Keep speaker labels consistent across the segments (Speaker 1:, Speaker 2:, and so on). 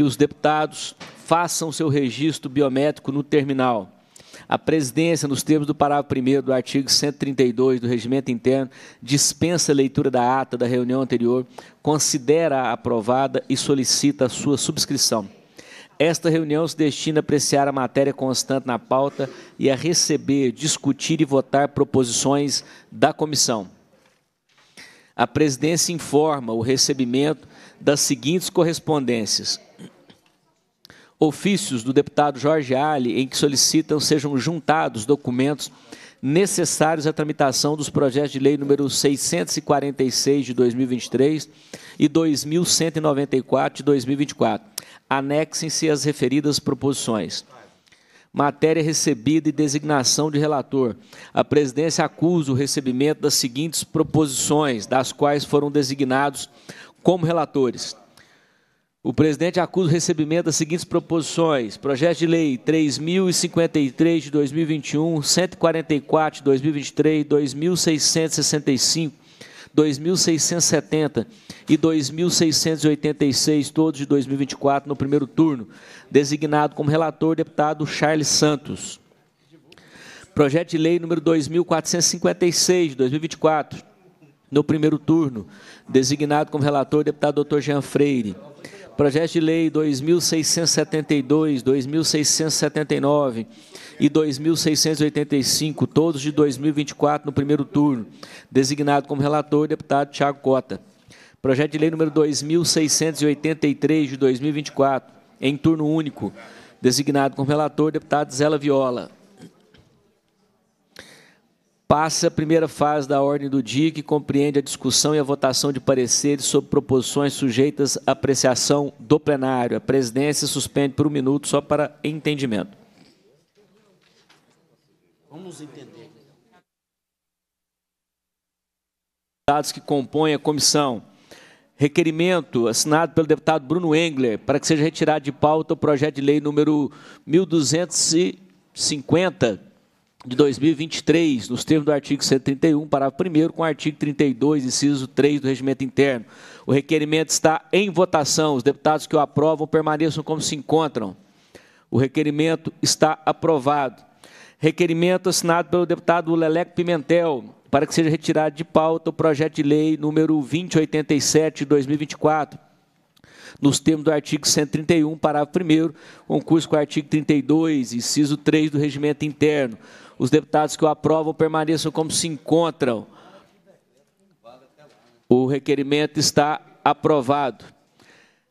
Speaker 1: que os deputados façam seu registro biométrico no terminal. A presidência, nos termos do parágrafo 1 do artigo 132 do Regimento Interno, dispensa a leitura da ata da reunião anterior, considera-a aprovada e solicita a sua subscrição. Esta reunião se destina a apreciar a matéria constante na pauta e a receber, discutir e votar proposições da comissão. A presidência informa o recebimento das seguintes correspondências. Ofícios do deputado Jorge Ali, em que solicitam sejam juntados documentos necessários à tramitação dos projetos de lei número 646 de 2023 e 2194 de 2024. Anexem-se as referidas proposições. Matéria recebida e designação de relator. A presidência acusa o recebimento das seguintes proposições, das quais foram designados como relatores. O presidente acusa o recebimento das seguintes proposições: Projeto de Lei 3053 de 2021, 144 de 2023, 2665, 2670 e 2686, todos de 2024, no primeiro turno. Designado como relator, deputado Charles Santos. Projeto de Lei número 2456 de 2024 no primeiro turno, designado como relator o deputado Dr. Jean Freire. Projeto de lei 2672, 2679 e 2685, todos de 2024 no primeiro turno, designado como relator o deputado Tiago Cota. Projeto de lei número 2683 de 2024, em turno único, designado como relator o deputado Zela Viola passa a primeira fase da ordem do dia, que compreende a discussão e a votação de pareceres sobre proposições sujeitas à apreciação do plenário. A presidência suspende por um minuto só para entendimento.
Speaker 2: Vamos entender.
Speaker 1: Dados que compõem a comissão. Requerimento assinado pelo deputado Bruno Engler para que seja retirado de pauta o projeto de lei número 1250 de 2023, nos termos do artigo 131, parágrafo 1 com o artigo 32, inciso 3 do Regimento Interno. O requerimento está em votação. Os deputados que o aprovam permaneçam como se encontram. O requerimento está aprovado. Requerimento assinado pelo deputado Leleco Pimentel, para que seja retirado de pauta o projeto de lei número 2087 de 2024, nos termos do artigo 131, parágrafo 1 concurso com o artigo 32, inciso 3 do regimento interno. Os deputados que o aprovam permaneçam como se encontram. O requerimento está aprovado.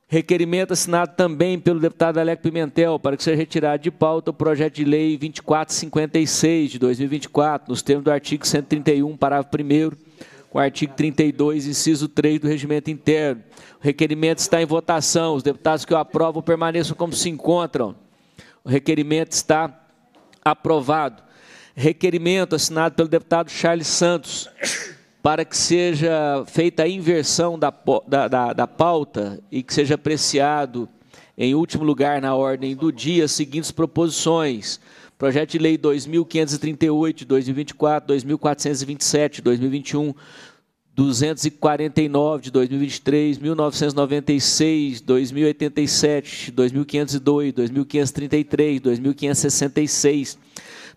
Speaker 1: Requerimento assinado também pelo deputado Alec Pimentel para que seja retirado de pauta o projeto de lei 2456 de 2024, nos termos do artigo 131, parágrafo 1 com o artigo 32, inciso 3 do regimento interno. O requerimento está em votação. Os deputados que o aprovam permaneçam como se encontram. O requerimento está aprovado requerimento assinado pelo deputado Charles Santos para que seja feita a inversão da, da, da, da pauta e que seja apreciado, em último lugar, na ordem do dia, as seguintes proposições. Projeto de Lei 2538, 2024, 2427, 2021, 249 de 2023, 1996, 2087, 2502, 2533, 2566,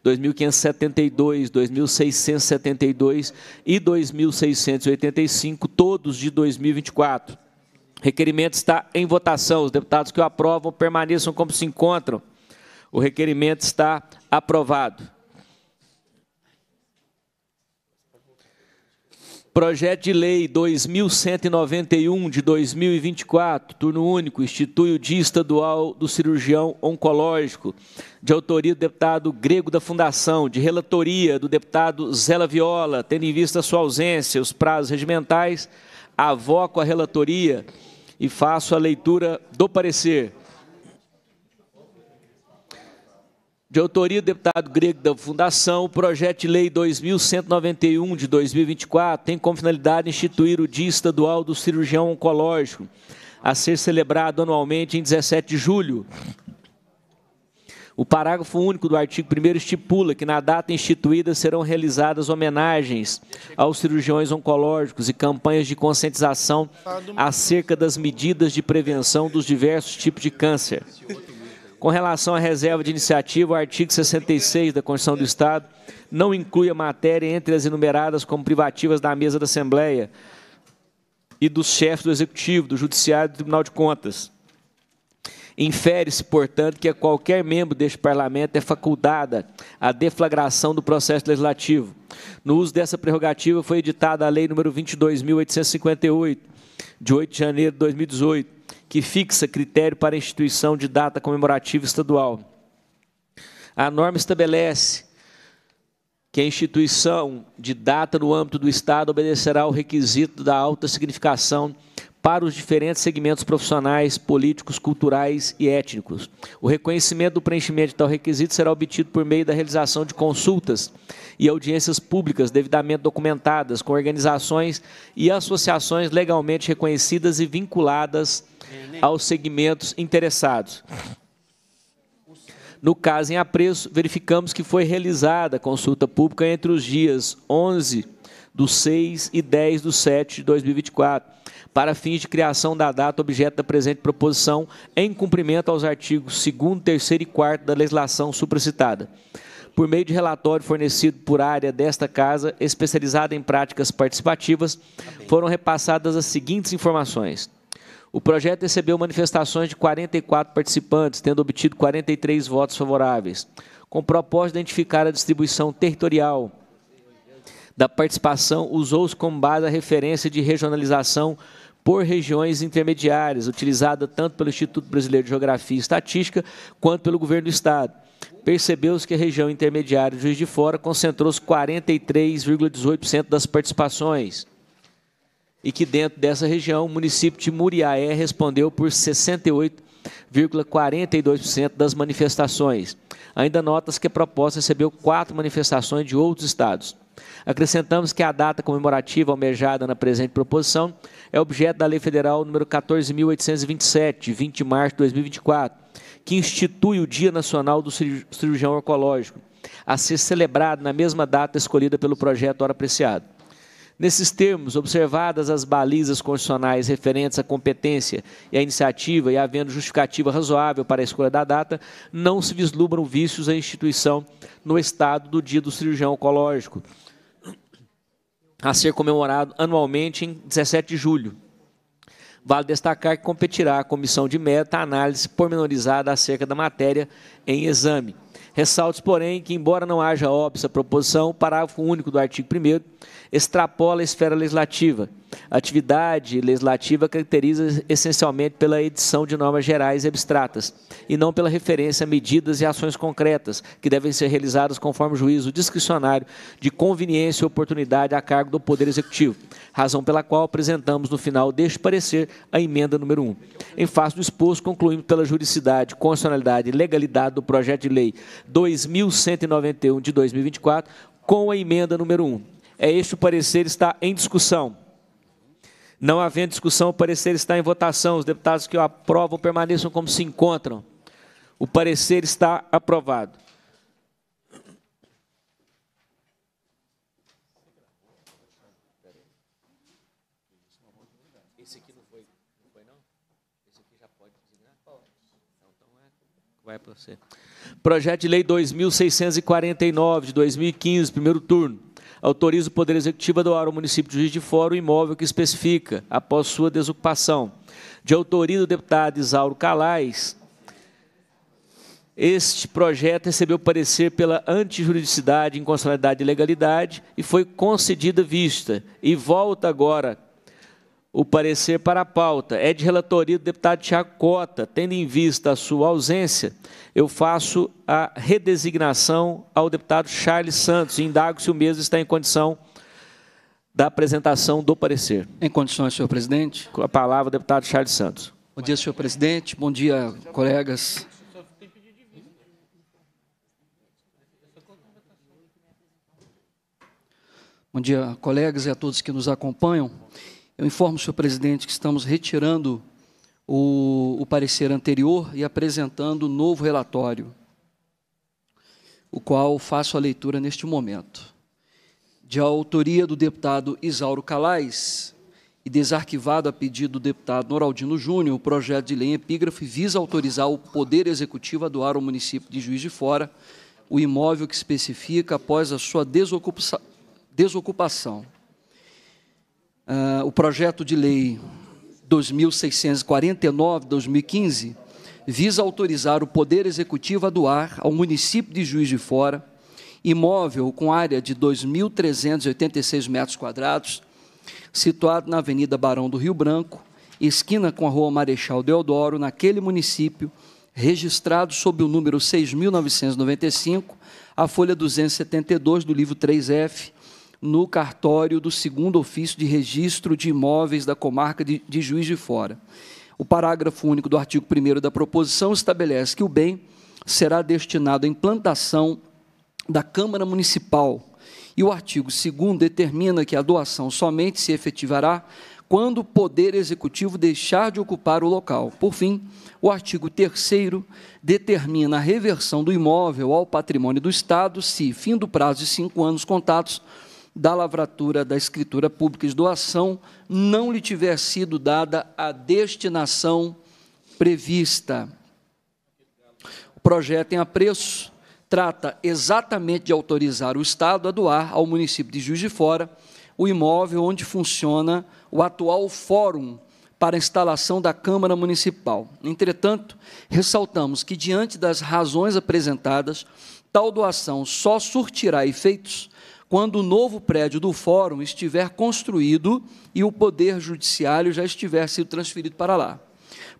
Speaker 1: 2572, 2672 e 2685, todos de 2024. Requerimento está em votação. Os deputados que o aprovam permaneçam como se encontram. O requerimento está aprovado. Projeto de Lei 2191 de 2024, turno único, institui o Dia Estadual do Cirurgião Oncológico, de autoria do deputado Grego da Fundação, de relatoria do deputado Zela Viola, tendo em vista sua ausência, os prazos regimentais, avoco a relatoria e faço a leitura do parecer. de autoria do deputado grego da Fundação, o projeto de lei 2191 de 2024 tem como finalidade instituir o Dia Estadual do Cirurgião Oncológico, a ser celebrado anualmente em 17 de julho. O parágrafo único do artigo 1 estipula que na data instituída serão realizadas homenagens aos cirurgiões oncológicos e campanhas de conscientização acerca das medidas de prevenção dos diversos tipos de câncer. Com relação à reserva de iniciativa, o artigo 66 da Constituição do Estado não inclui a matéria entre as enumeradas como privativas da mesa da Assembleia e dos chefes do Executivo, do Judiciário e do Tribunal de Contas. Infere-se, portanto, que a qualquer membro deste parlamento é facultada a deflagração do processo legislativo. No uso dessa prerrogativa foi editada a Lei nº 22.858, de 8 de janeiro de 2018, que fixa critério para a instituição de data comemorativa estadual. A norma estabelece que a instituição de data no âmbito do Estado obedecerá ao requisito da alta significação para os diferentes segmentos profissionais, políticos, culturais e étnicos. O reconhecimento do preenchimento de tal requisito será obtido por meio da realização de consultas e audiências públicas devidamente documentadas com organizações e associações legalmente reconhecidas e vinculadas aos segmentos interessados. No caso em apreço, verificamos que foi realizada consulta pública entre os dias 11 e do 6 e 10 do 7 de 2024, para fins de criação da data objeto da presente proposição, em cumprimento aos artigos 2º, 3 e 4 da legislação supracitada por meio de relatório fornecido por área desta casa, especializada em práticas participativas, foram repassadas as seguintes informações. O projeto recebeu manifestações de 44 participantes, tendo obtido 43 votos favoráveis, com propósito de identificar a distribuição territorial da participação usou se como base a referência de regionalização por regiões intermediárias, utilizada tanto pelo Instituto Brasileiro de Geografia e Estatística quanto pelo Governo do Estado. Percebeu-se que a região intermediária de Juiz de Fora concentrou os 43,18% das participações e que dentro dessa região o município de Muriaé respondeu por 68,42% das manifestações. Ainda notas que a proposta recebeu quatro manifestações de outros estados. Acrescentamos que a data comemorativa almejada na presente proposição é objeto da Lei Federal nº 14.827, 20 de março de 2024, que institui o Dia Nacional do Cirurgião Oncológico, a ser celebrado na mesma data escolhida pelo projeto Hora Apreciado. Nesses termos, observadas as balizas constitucionais referentes à competência e à iniciativa e havendo justificativa razoável para a escolha da data, não se vislumbram vícios à instituição no estado do dia do cirurgião oncológico, a ser comemorado anualmente em 17 de julho. Vale destacar que competirá a comissão de meta a análise pormenorizada acerca da matéria em exame. Ressaltos, porém, que, embora não haja óbvio proposição, o parágrafo único do artigo 1 extrapola a esfera legislativa. A atividade legislativa caracteriza essencialmente pela edição de normas gerais e abstratas, e não pela referência a medidas e ações concretas que devem ser realizadas conforme o juízo discricionário de conveniência e oportunidade a cargo do Poder Executivo, razão pela qual apresentamos no final deste parecer a emenda número 1. Em face do exposto, concluímos pela juridicidade, constitucionalidade e legalidade do projeto de lei 2191 de 2024 com a emenda número 1. É este o parecer está em discussão. Não havendo discussão, o parecer está em votação. Os deputados que o aprovam permaneçam como se encontram. O parecer está aprovado. Esse aqui não foi, não foi não? Esse aqui já pode designar? Pode. Então, então é, vai para você. Projeto de Lei 2649 de 2015, primeiro turno autoriza o Poder Executivo a doar ao município de Juiz de Fora o imóvel que especifica, após sua desocupação. De autoria do deputado Isauro Calais, este projeto recebeu parecer pela antijuridicidade, inconstitucionalidade e legalidade e foi concedida vista. E volta agora o parecer para a pauta. É de relatoria do deputado Tiago Cota. Tendo em vista a sua ausência, eu faço a redesignação ao deputado Charles Santos e indago se o mesmo está em condição da apresentação do parecer. Em condições, senhor presidente. Com a palavra, deputado Charles Santos. Bom dia, senhor presidente. Bom dia,
Speaker 3: colegas. Bom dia, colegas e a todos que nos acompanham. Eu informo, senhor presidente, que estamos retirando o, o parecer anterior e apresentando um novo relatório, o qual faço a leitura neste momento. De autoria do deputado Isauro Calais e desarquivado a pedido do deputado Noraldino Júnior, o projeto de lei epígrafe visa autorizar o Poder Executivo a doar ao município de Juiz de Fora o imóvel que especifica após a sua desocupação desocupação. Uh, o projeto de lei 2649-2015 visa autorizar o Poder Executivo a doar ao município de Juiz de Fora imóvel com área de 2.386 metros quadrados, situado na Avenida Barão do Rio Branco, esquina com a Rua Marechal Deodoro, naquele município, registrado sob o número 6.995, a folha 272 do livro 3F, no cartório do segundo ofício de registro de imóveis da comarca de, de Juiz de Fora. O parágrafo único do artigo 1 da proposição estabelece que o bem será destinado à implantação da Câmara Municipal. E o artigo 2 determina que a doação somente se efetivará quando o Poder Executivo deixar de ocupar o local. Por fim, o artigo 3 determina a reversão do imóvel ao patrimônio do Estado se, fim do prazo de cinco anos contados, da lavratura da escritura pública de doação não lhe tiver sido dada a destinação prevista. O projeto em apreço trata exatamente de autorizar o Estado a doar ao município de Juiz de Fora o imóvel onde funciona o atual fórum para instalação da Câmara Municipal. Entretanto, ressaltamos que, diante das razões apresentadas, tal doação só surtirá efeitos quando o novo prédio do fórum estiver construído e o poder judiciário já estiver sido transferido para lá.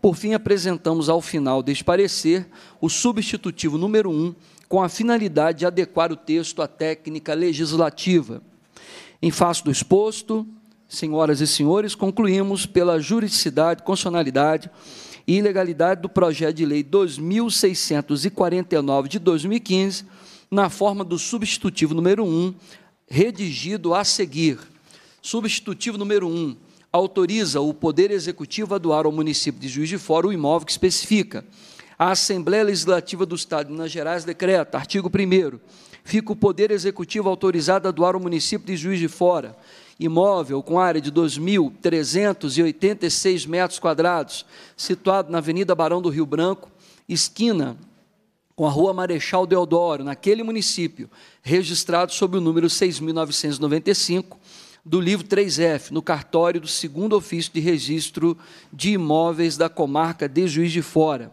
Speaker 3: Por fim, apresentamos ao final deste parecer o substitutivo número 1, um, com a finalidade de adequar o texto à técnica legislativa. Em face do exposto, senhoras e senhores, concluímos pela juridicidade, constitucionalidade e ilegalidade do projeto de lei 2649 de 2015, na forma do substitutivo número 1, redigido a seguir. Substitutivo número 1. Um, autoriza o Poder Executivo a doar ao município de Juiz de Fora o imóvel que especifica. A Assembleia Legislativa do Estado de Minas Gerais decreta, artigo 1 fica o Poder Executivo autorizado a doar ao município de Juiz de Fora imóvel com área de 2.386 metros quadrados, situado na Avenida Barão do Rio Branco, esquina com a rua Marechal Deodoro, naquele município, registrado sob o número 6.995 do livro 3F, no cartório do segundo ofício de registro de imóveis da comarca de Juiz de Fora.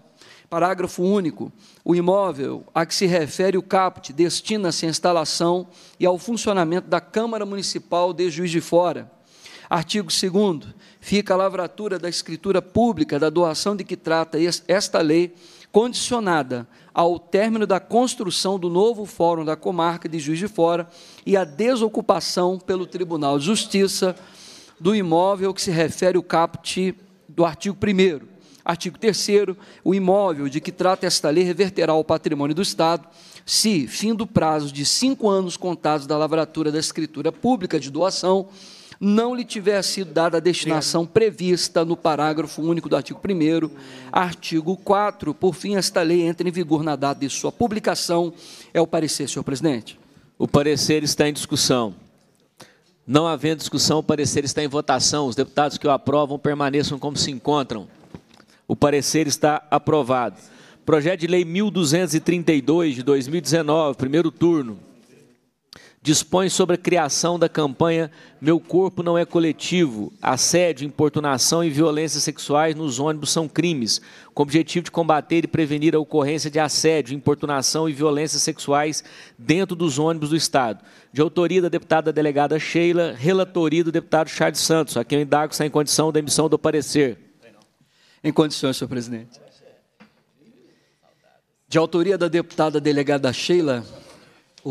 Speaker 3: Parágrafo único. O imóvel a que se refere o caput destina-se à instalação e ao funcionamento da Câmara Municipal de Juiz de Fora. Artigo 2 Fica a lavratura da escritura pública da doação de que trata esta lei condicionada ao término da construção do novo Fórum da Comarca de Juiz de Fora e a desocupação pelo Tribunal de Justiça do imóvel que se refere o caput do artigo 1 Artigo 3 o imóvel de que trata esta lei reverterá ao patrimônio do Estado se, fim do prazo de cinco anos contados da lavratura da escritura pública de doação, não lhe tiver sido dada a destinação prevista no parágrafo único do artigo 1 artigo 4 por fim, esta lei entra em vigor na data de sua publicação. É o parecer, senhor presidente.
Speaker 1: O parecer está em discussão. Não havendo discussão, o parecer está em votação. Os deputados que o aprovam permaneçam como se encontram. O parecer está aprovado. Projeto de Lei 1232 de 2019, primeiro turno dispõe sobre a criação da campanha Meu Corpo Não É Coletivo, assédio, importunação e violências sexuais nos ônibus são crimes, com o objetivo de combater e prevenir a ocorrência de assédio, importunação e violências sexuais dentro dos ônibus do Estado. De autoria da deputada delegada Sheila, relatoria do deputado Charles Santos, a quem o indago está em condição da emissão do parecer. Em condições, senhor presidente. De autoria da deputada delegada Sheila,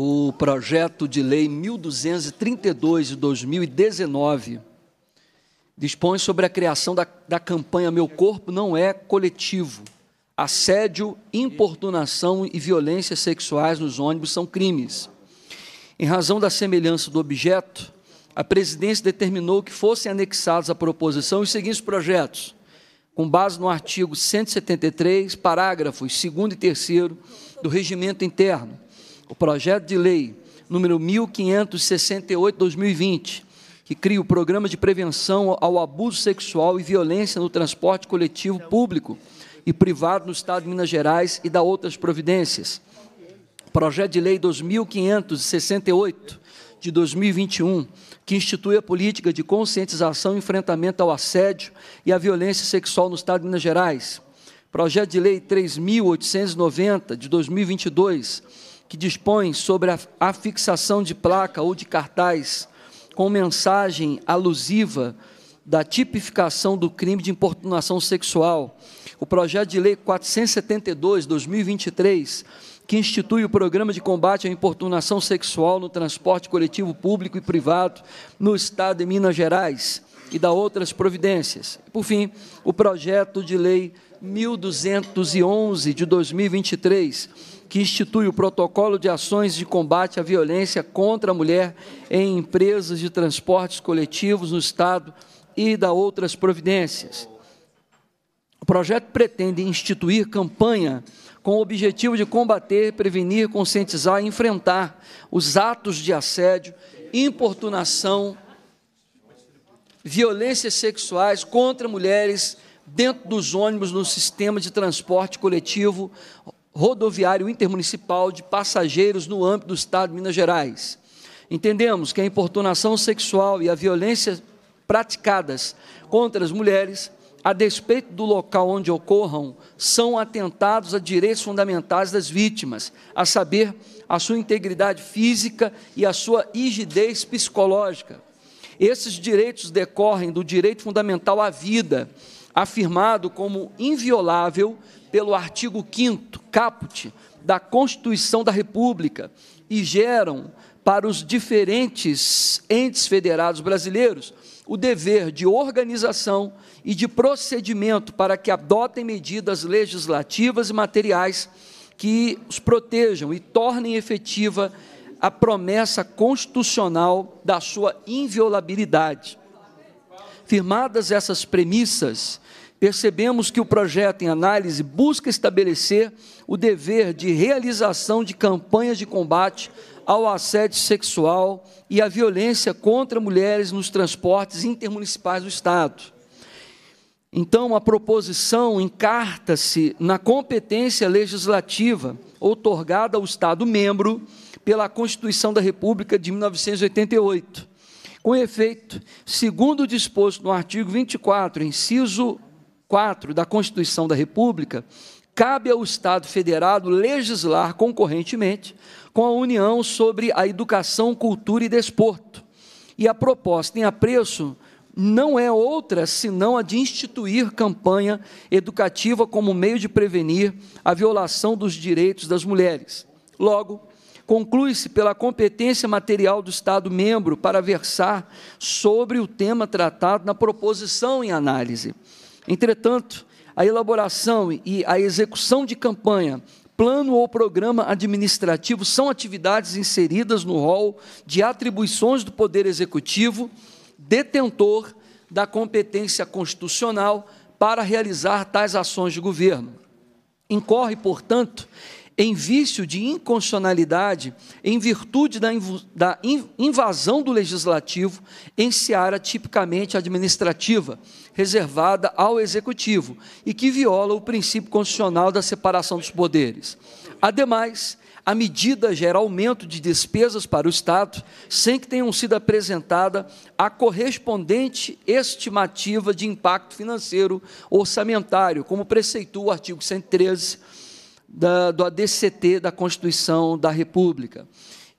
Speaker 1: o
Speaker 3: projeto de lei 1232 de 2019 dispõe sobre a criação da, da campanha Meu Corpo Não É Coletivo. Assédio, importunação e violências sexuais nos ônibus são crimes. Em razão da semelhança do objeto, a presidência determinou que fossem anexados à proposição os seguintes projetos, com base no artigo 173, parágrafos 2 e 3 do Regimento Interno o projeto de lei número 1568/2020, que cria o programa de prevenção ao abuso sexual e violência no transporte coletivo público e privado no estado de Minas Gerais e da outras providências. O projeto de lei 2568 de 2021, que institui a política de conscientização e enfrentamento ao assédio e à violência sexual no estado de Minas Gerais. Projeto de lei 3890 de 2022, que dispõe sobre a fixação de placa ou de cartaz com mensagem alusiva da tipificação do crime de importunação sexual. O projeto de lei 472/2023 que institui o Programa de Combate à Importunação Sexual no Transporte Coletivo Público e Privado no Estado de Minas Gerais e da outras providências. Por fim, o projeto de lei 1211 de 2023, que institui o protocolo de ações de combate à violência contra a mulher em empresas de transportes coletivos no Estado e da outras providências. O projeto pretende instituir campanha com o objetivo de combater, prevenir, conscientizar e enfrentar os atos de assédio, importunação, violências sexuais contra mulheres dentro dos ônibus no sistema de transporte coletivo rodoviário intermunicipal de passageiros no âmbito do Estado de Minas Gerais. Entendemos que a importunação sexual e a violência praticadas contra as mulheres, a despeito do local onde ocorram, são atentados a direitos fundamentais das vítimas, a saber, a sua integridade física e a sua rigidez psicológica. Esses direitos decorrem do direito fundamental à vida, afirmado como inviolável pelo artigo 5 caput da Constituição da República e geram para os diferentes entes federados brasileiros o dever de organização e de procedimento para que adotem medidas legislativas e materiais que os protejam e tornem efetiva a promessa constitucional da sua inviolabilidade. Firmadas essas premissas, percebemos que o projeto em análise busca estabelecer o dever de realização de campanhas de combate ao assédio sexual e à violência contra mulheres nos transportes intermunicipais do Estado. Então, a proposição encarta-se na competência legislativa outorgada ao Estado-membro pela Constituição da República de 1988. Com efeito, segundo o disposto no artigo 24, inciso 4 da Constituição da República, cabe ao Estado federado legislar concorrentemente com a União sobre a educação, cultura e desporto. E a proposta em apreço não é outra senão a de instituir campanha educativa como meio de prevenir a violação dos direitos das mulheres. Logo, conclui-se pela competência material do Estado membro para versar sobre o tema tratado na proposição em análise Entretanto, a elaboração e a execução de campanha, plano ou programa administrativo são atividades inseridas no rol de atribuições do Poder Executivo, detentor da competência constitucional para realizar tais ações de governo. Incorre, portanto, em vício de inconstitucionalidade, em virtude da, inv da invasão do legislativo em seara tipicamente administrativa, reservada ao executivo, e que viola o princípio constitucional da separação dos poderes. Ademais, a medida gera aumento de despesas para o Estado, sem que tenham sido apresentada a correspondente estimativa de impacto financeiro orçamentário, como preceitua o artigo 113 da, do ADCT da Constituição da República.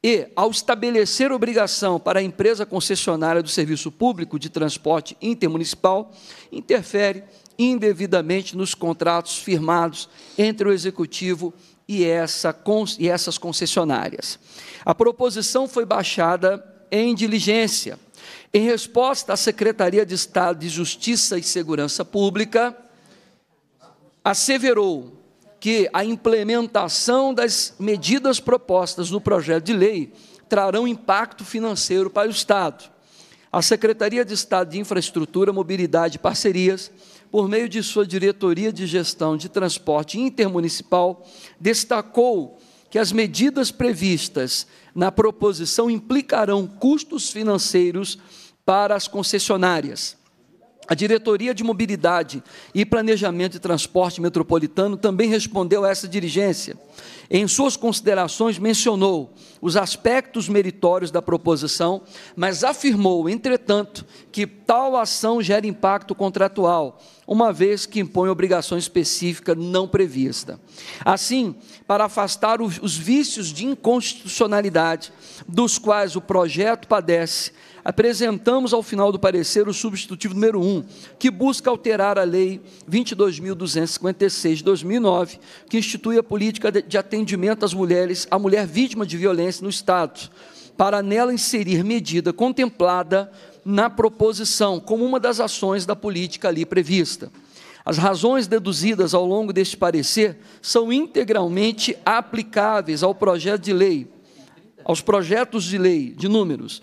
Speaker 3: E, ao estabelecer obrigação para a empresa concessionária do serviço público de transporte intermunicipal, interfere indevidamente nos contratos firmados entre o Executivo e, essa, e essas concessionárias. A proposição foi baixada em diligência. Em resposta à Secretaria de Estado de Justiça e Segurança Pública, asseverou que a implementação das medidas propostas no projeto de lei trarão impacto financeiro para o Estado. A Secretaria de Estado de Infraestrutura, Mobilidade e Parcerias, por meio de sua Diretoria de Gestão de Transporte Intermunicipal, destacou que as medidas previstas na proposição implicarão custos financeiros para as concessionárias. A Diretoria de Mobilidade e Planejamento de Transporte Metropolitano também respondeu a essa dirigência. Em suas considerações, mencionou os aspectos meritórios da proposição, mas afirmou, entretanto, que tal ação gera impacto contratual, uma vez que impõe obrigação específica não prevista. Assim, para afastar os vícios de inconstitucionalidade dos quais o projeto padece, apresentamos ao final do parecer o substitutivo número 1, que busca alterar a Lei 22.256 de 2009, que institui a política de atendimento às mulheres, à mulher vítima de violência no Estado, para nela inserir medida contemplada na proposição como uma das ações da política ali prevista. As razões deduzidas ao longo deste parecer são integralmente aplicáveis ao projeto de lei, aos projetos de lei de números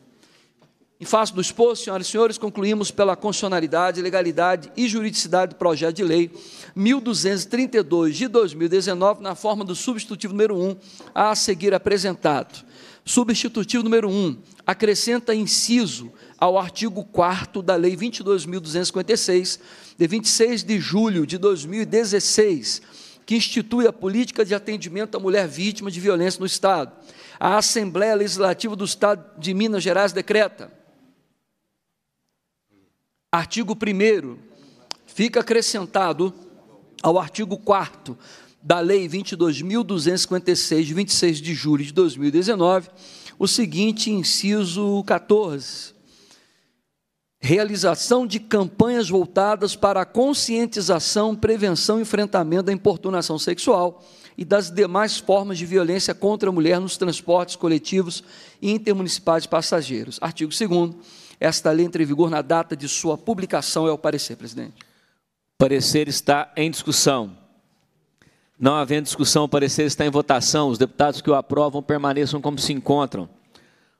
Speaker 3: Em face do exposto, senhoras e senhores, concluímos pela constitucionalidade, legalidade e juridicidade do projeto de lei 1232 de 2019, na forma do substitutivo número 1, a seguir apresentado. Substitutivo número 1, acrescenta inciso ao artigo 4 da Lei 22.256, de 26 de julho de 2016, que institui a política de atendimento à mulher vítima de violência no Estado. A Assembleia Legislativa do Estado de Minas Gerais decreta Artigo 1 fica acrescentado ao artigo 4 da Lei 22.256, de 26 de julho de 2019, o seguinte inciso 14. Realização de campanhas voltadas para a conscientização, prevenção e enfrentamento da importunação sexual e das demais formas de violência contra a mulher nos transportes coletivos e intermunicipais de passageiros. Artigo 2 esta lei entra em vigor na data de sua publicação, é o parecer, presidente.
Speaker 1: O parecer está em discussão. Não havendo discussão, o parecer está em votação. Os deputados que o aprovam permaneçam como se encontram.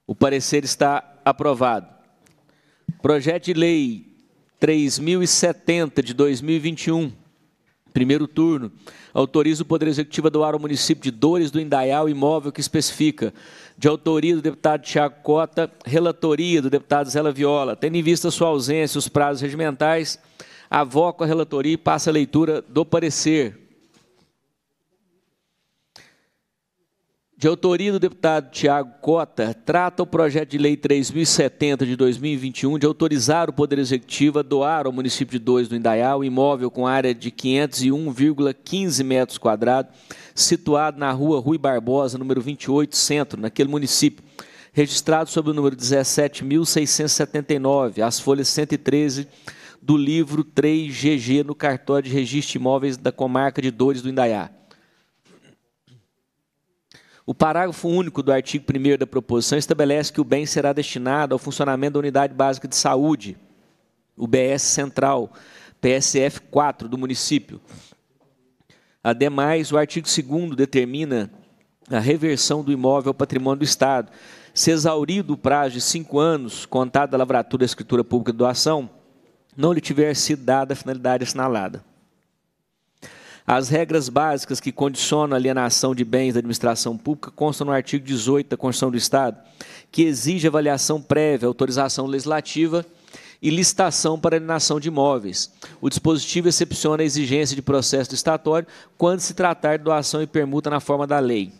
Speaker 1: O parecer está aprovado. Projeto de Lei 3070 de 2021 Primeiro turno, autoriza o Poder Executivo a doar ao município de Dores do Indaial imóvel que especifica, de autoria do deputado Tiago Cota, relatoria do deputado Zé Viola. Tendo em vista sua ausência e os prazos regimentais, avoco a relatoria e passa a leitura do parecer. de autoria do deputado Tiago Cota, trata o projeto de lei 3070 de 2021 de autorizar o Poder Executivo a doar ao município de Dois do Indaiá o imóvel com área de 501,15 metros quadrados, situado na rua Rui Barbosa, número 28, centro, naquele município, registrado sob o número 17.679, as folhas 113 do livro 3GG no cartório de registro de imóveis da comarca de Dores do Indaiá. O parágrafo único do artigo 1 da proposição estabelece que o bem será destinado ao funcionamento da Unidade Básica de Saúde, UBS Central, PSF 4 do município. Ademais, o artigo 2 determina a reversão do imóvel ao patrimônio do Estado. Se exaurido o prazo de cinco anos, contado da lavratura da escritura pública de doação, não lhe tiver sido dada a finalidade assinalada. As regras básicas que condicionam a alienação de bens da administração pública constam no artigo 18 da Constituição do Estado, que exige avaliação prévia, autorização legislativa e licitação para alienação de imóveis. O dispositivo excepciona a exigência de processo estatório quando se tratar de doação e permuta na forma da lei.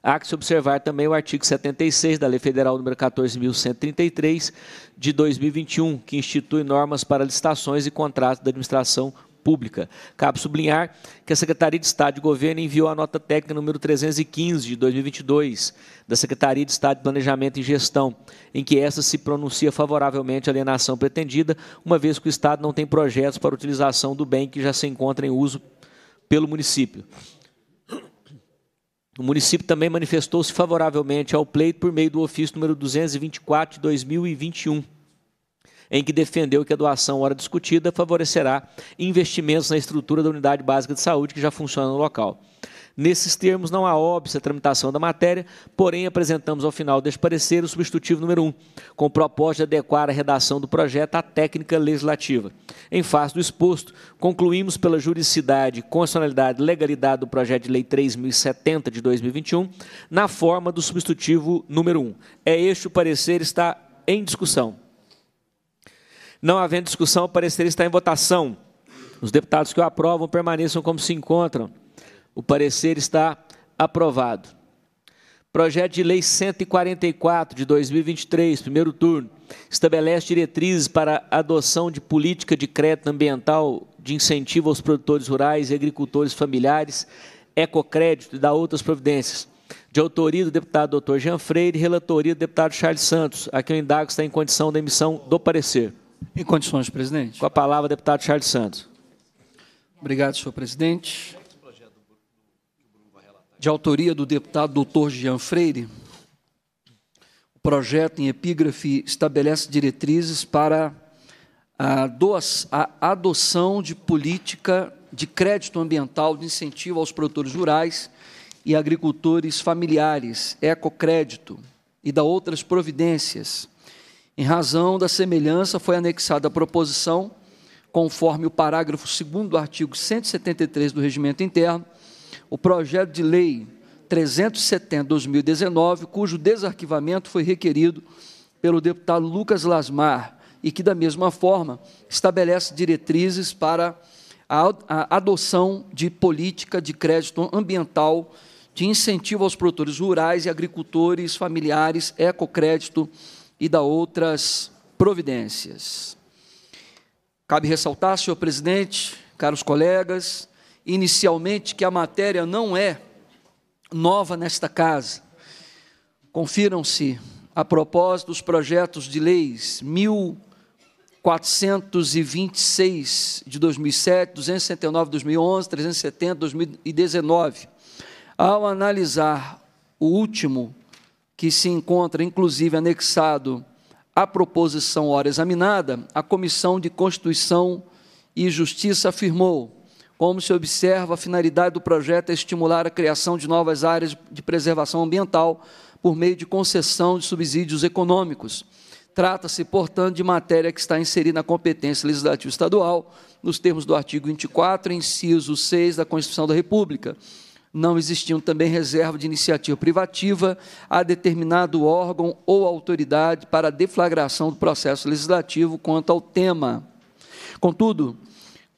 Speaker 1: Há que se observar também o artigo 76 da Lei Federal nº 14.133, de 2021, que institui normas para licitações e contratos da administração Pública. Cabe sublinhar que a Secretaria de Estado de Governo enviou a nota técnica número 315 de 2022 da Secretaria de Estado de Planejamento e Gestão, em que essa se pronuncia favoravelmente à alienação pretendida, uma vez que o Estado não tem projetos para utilização do bem que já se encontra em uso pelo município. O município também manifestou-se favoravelmente ao pleito por meio do ofício número 224 de 2021 em que defendeu que a doação hora discutida favorecerá investimentos na estrutura da unidade básica de saúde que já funciona no local. Nesses termos, não há óbvio a tramitação da matéria, porém apresentamos ao final deste parecer o substitutivo número 1, com proposta de adequar a redação do projeto à técnica legislativa. Em face do exposto, concluímos pela juridicidade, constitucionalidade e legalidade do projeto de lei 3070 de 2021, na forma do substitutivo número 1. É este o parecer está em discussão. Não havendo discussão, o parecer está em votação. Os deputados que o aprovam permaneçam como se encontram. O parecer está aprovado. Projeto de Lei 144 de 2023, primeiro turno, estabelece diretrizes para adoção de política de crédito ambiental de incentivo aos produtores rurais e agricultores familiares, ecocrédito e da outras providências. De autoria do deputado doutor Jean Freire, relatoria do deputado Charles Santos, a quem o indago está em condição da emissão do parecer. Em condições, presidente. Com a palavra, deputado Charles Santos. Obrigado, senhor presidente. De autoria do deputado
Speaker 3: doutor Jean Freire, o projeto em epígrafe estabelece diretrizes para a, a adoção de política de crédito ambiental de incentivo aos produtores rurais e agricultores familiares, ecocrédito e da outras providências em razão da semelhança, foi anexada a proposição, conforme o parágrafo 2 do artigo 173 do Regimento Interno, o projeto de lei 370-2019, cujo desarquivamento foi requerido pelo deputado Lucas Lasmar e que, da mesma forma, estabelece diretrizes para a adoção de política de crédito ambiental de incentivo aos produtores rurais e agricultores familiares, ecocrédito e da outras providências. Cabe ressaltar, senhor presidente, caros colegas, inicialmente que a matéria não é nova nesta casa. Confiram-se, a propósito, os projetos de leis 1426 de 2007, 269 de 2011, 370 de 2019. Ao analisar o último que se encontra inclusive anexado à proposição hora examinada, a Comissão de Constituição e Justiça afirmou: como se observa, a finalidade do projeto é estimular a criação de novas áreas de preservação ambiental por meio de concessão de subsídios econômicos. Trata-se, portanto, de matéria que está inserida na competência legislativa estadual, nos termos do artigo 24, inciso 6 da Constituição da República não existiam também reserva de iniciativa privativa a determinado órgão ou autoridade para a deflagração do processo legislativo quanto ao tema. Contudo,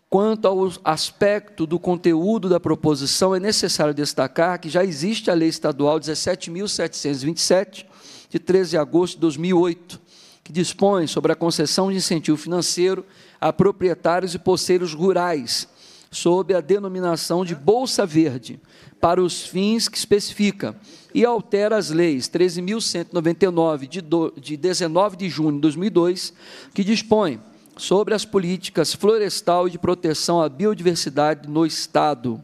Speaker 3: Quanto ao aspecto do conteúdo da proposição, é necessário destacar que já existe a Lei Estadual 17.727, de 13 de agosto de 2008, que dispõe sobre a concessão de incentivo financeiro a proprietários e poceiros rurais, sob a denominação de Bolsa Verde, para os fins que especifica, e altera as leis 13.199, de, do, de 19 de junho de 2002, que dispõe sobre as políticas florestal e de proteção à biodiversidade no Estado.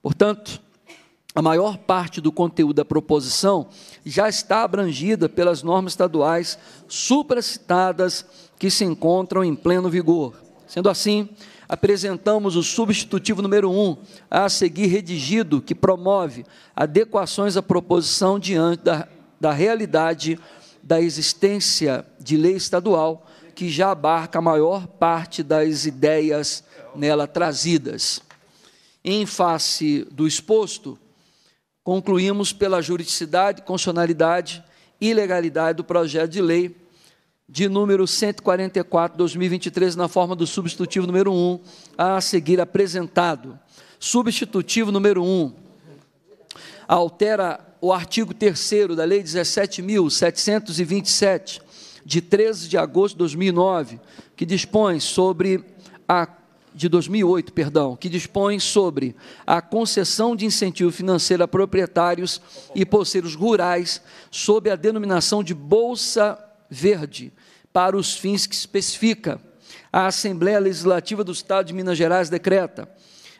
Speaker 3: Portanto, a maior parte do conteúdo da proposição já está abrangida pelas normas estaduais supracitadas que se encontram em pleno vigor. Sendo assim, apresentamos o substitutivo número 1, um, a seguir redigido, que promove adequações à proposição diante da, da realidade da existência de lei estadual, que já abarca a maior parte das ideias nela trazidas. Em face do exposto, concluímos pela juridicidade, constitucionalidade e legalidade do projeto de lei de número 144, 2023, na forma do substitutivo número 1, a seguir apresentado. Substitutivo número 1 altera o artigo 3 da Lei 17.727, de 13 de agosto de 2009, que dispõe sobre a de 2008, perdão, que dispõe sobre a concessão de incentivo financeiro a proprietários e poceiros rurais sob a denominação de Bolsa Verde, para os fins que especifica. A Assembleia Legislativa do Estado de Minas Gerais decreta.